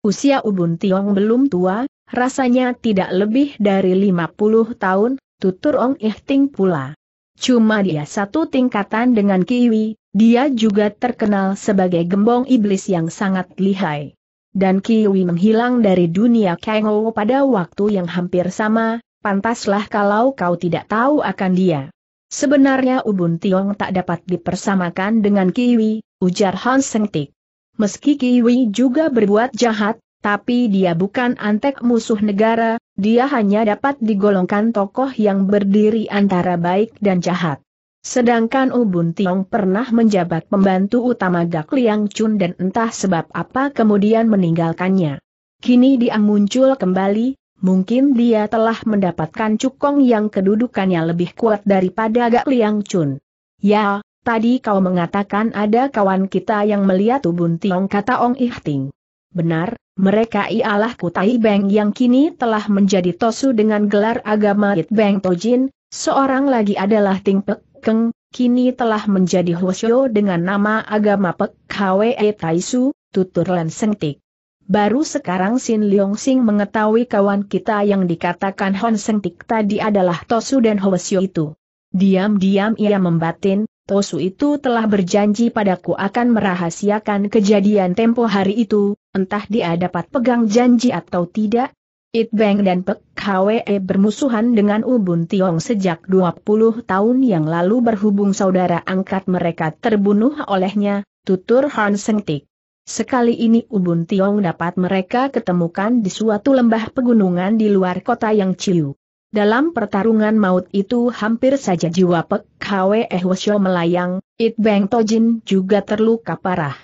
Usia Ubun Tiong belum tua, rasanya tidak lebih dari 50 tahun, tutur Ong Ihting pula. Cuma dia satu tingkatan dengan Kiwi, dia juga terkenal sebagai gembong iblis yang sangat lihai. Dan Kiwi menghilang dari dunia Kengo pada waktu yang hampir sama, pantaslah kalau kau tidak tahu akan dia. Sebenarnya Ubun Tiong tak dapat dipersamakan dengan Kiwi, ujar Hans Sengtik. Meski Kiwi juga berbuat jahat, tapi dia bukan antek musuh negara, dia hanya dapat digolongkan tokoh yang berdiri antara baik dan jahat. Sedangkan Ubun Tiong pernah menjabat pembantu utama Gak Liang Chun dan entah sebab apa kemudian meninggalkannya. Kini dia muncul kembali, mungkin dia telah mendapatkan cukong yang kedudukannya lebih kuat daripada Gak Liang Chun. Ya, tadi kau mengatakan ada kawan kita yang melihat Ubun Tiong kata Ong Ihting. Benar, mereka ialah Kutai Beng yang kini telah menjadi Tosu dengan gelar agama It Beng Tojin, seorang lagi adalah Ting Pek Keng, kini telah menjadi Hwasyo dengan nama agama Pek Hwe Taisu, tutur Len Sengtik. Baru sekarang Sin Leong Sing mengetahui kawan kita yang dikatakan Hon Sengtik tadi adalah Tosu dan Hwasyo itu. Diam-diam ia membatin, Tosu itu telah berjanji padaku akan merahasiakan kejadian tempo hari itu, Entah dia dapat pegang janji atau tidak, It Bang dan Pek Hwe bermusuhan dengan Ubun Tiong sejak 20 tahun yang lalu berhubung saudara angkat mereka terbunuh olehnya, tutur Han Seng Tik. Sekali ini Ubun Tiong dapat mereka ketemukan di suatu lembah pegunungan di luar kota yang ciu. Dalam pertarungan maut itu hampir saja jiwa Pek Hwe Hwesyo melayang, It Bang Tojin juga terluka parah.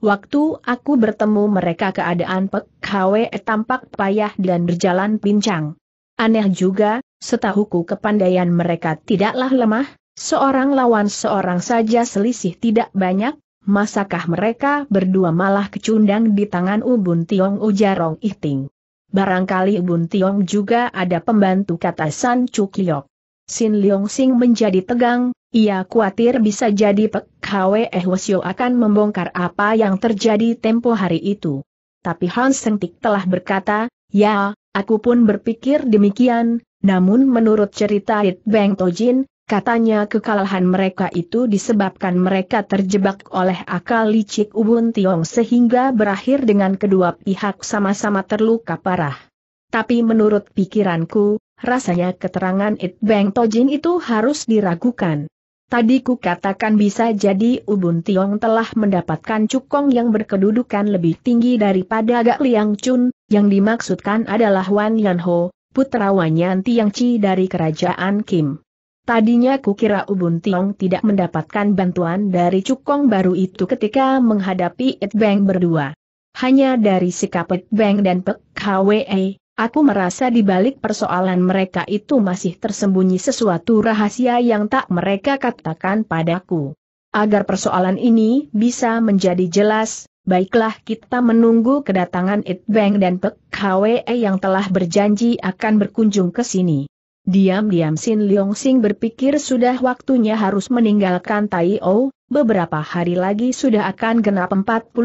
Waktu aku bertemu mereka keadaan Pek Hwe tampak payah dan berjalan pincang. Aneh juga, setahuku kepandaian mereka tidaklah lemah, seorang lawan seorang saja selisih tidak banyak, masakah mereka berdua malah kecundang di tangan Ubun Tiong Ujarong Ihting. Barangkali Ubun Tiong juga ada pembantu kata San Cukiok. Sin Leong Sing menjadi tegang, ia khawatir bisa jadi Pek Hwe eh Hwasyo akan membongkar apa yang terjadi tempo hari itu. Tapi Hans Tik telah berkata, ya, aku pun berpikir demikian, namun menurut cerita It Bang Tojin, katanya kekalahan mereka itu disebabkan mereka terjebak oleh akal licik Ubun Tiong sehingga berakhir dengan kedua pihak sama-sama terluka parah. Tapi menurut pikiranku, Rasanya keterangan It Beng Tojin itu harus diragukan. Tadi ku katakan bisa jadi Ubun Tiong telah mendapatkan cukong yang berkedudukan lebih tinggi daripada Gak Liang Chun, yang dimaksudkan adalah Wan Yan Ho, putra Wan Yan Tiang Chi dari kerajaan Kim. Tadinya kukira Ubun Tiong tidak mendapatkan bantuan dari cukong baru itu ketika menghadapi It Beng berdua. Hanya dari sikap It Beng dan Pek Kwe, Aku merasa di balik persoalan mereka itu masih tersembunyi sesuatu rahasia yang tak mereka katakan padaku. Agar persoalan ini bisa menjadi jelas, baiklah kita menunggu kedatangan Itbang dan Pek Hwe yang telah berjanji akan berkunjung ke sini. Diam-diam Sin Leong Sing berpikir sudah waktunya harus meninggalkan Tai O, beberapa hari lagi sudah akan genap 49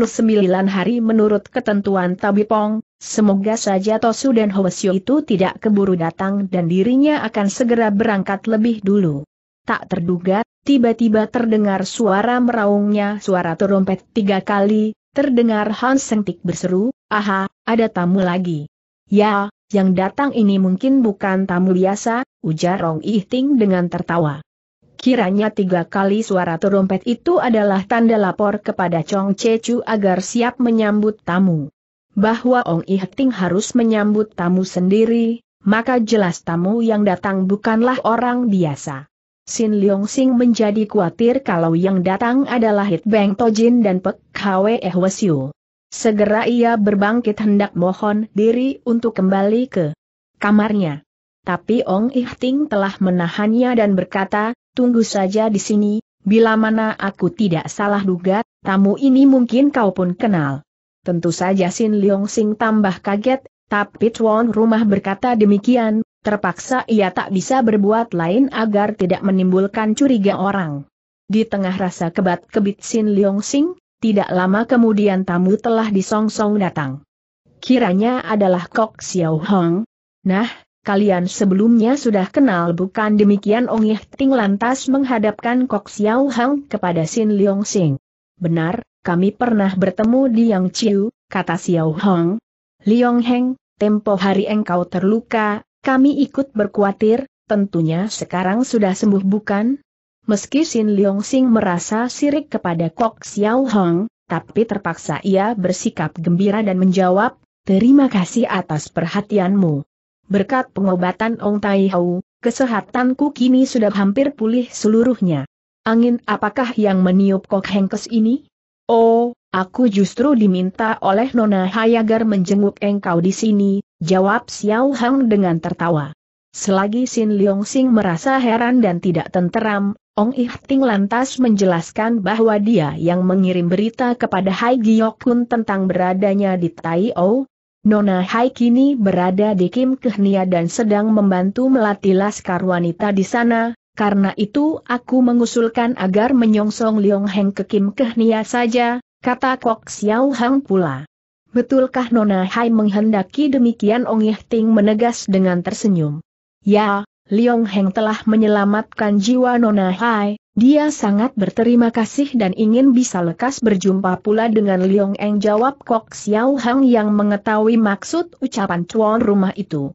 hari menurut ketentuan Tabi Pong. semoga saja Tosu dan Hoesio itu tidak keburu datang dan dirinya akan segera berangkat lebih dulu. Tak terduga, tiba-tiba terdengar suara meraungnya suara terompet tiga kali, terdengar Hans Sengtik berseru, aha, ada tamu lagi. Ya, yang datang ini mungkin bukan tamu biasa, ujar Rong Ihting dengan tertawa. Kiranya tiga kali suara terompet itu adalah tanda lapor kepada Chong Chechu agar siap menyambut tamu. Bahwa Ong Ihting harus menyambut tamu sendiri, maka jelas tamu yang datang bukanlah orang biasa. Sin Leong Sing menjadi khawatir kalau yang datang adalah Hit Bang Tojin dan Pek Hwe Ehwasyu. Segera ia berbangkit hendak mohon diri untuk kembali ke kamarnya. Tapi Ong Ih telah menahannya dan berkata, tunggu saja di sini, bila mana aku tidak salah duga, tamu ini mungkin kau pun kenal. Tentu saja Sin Leong Sing tambah kaget, tapi tuan rumah berkata demikian, terpaksa ia tak bisa berbuat lain agar tidak menimbulkan curiga orang. Di tengah rasa kebat-kebit Sin Leong Sing, tidak lama kemudian tamu telah disongsong datang. Kiranya adalah Kok Xiao Hong. Nah, kalian sebelumnya sudah kenal bukan demikian Ong Yeh Ting lantas menghadapkan Kok Xiao Hong kepada Sin Leong Sing. Benar, kami pernah bertemu di Yang Chiu, kata Xiao Hong. Leong Heng, tempo hari engkau terluka, kami ikut berkuatir, tentunya sekarang sudah sembuh bukan? Meski Sin Leong Sing merasa sirik kepada Kok Xiao Hong, tapi terpaksa ia bersikap gembira dan menjawab, terima kasih atas perhatianmu. Berkat pengobatan Ong Tai Hau, kesehatanku kini sudah hampir pulih seluruhnya. Angin apakah yang meniup Kok Hengkes ini? Oh, aku justru diminta oleh Nona Hai agar menjenguk engkau di sini, jawab Xiao Hang dengan tertawa. Selagi Sin Leong Sing merasa heran dan tidak tenteram, Ong Ihting lantas menjelaskan bahwa dia yang mengirim berita kepada Hai Giokun tentang beradanya di Tai O. Nona Hai kini berada di Kim Kehnia dan sedang membantu melatih laskar wanita di sana, karena itu aku mengusulkan agar menyongsong Liong Heng ke Kim Kehnia saja, kata Kok Xiao Hang pula. Betulkah Nona Hai menghendaki demikian Ong Ihting menegas dengan tersenyum. Ya, Liong Heng telah menyelamatkan jiwa Nona Hai, dia sangat berterima kasih dan ingin bisa lekas berjumpa pula dengan Liong Eng jawab Kok Xiao Hang yang mengetahui maksud ucapan tuan rumah itu.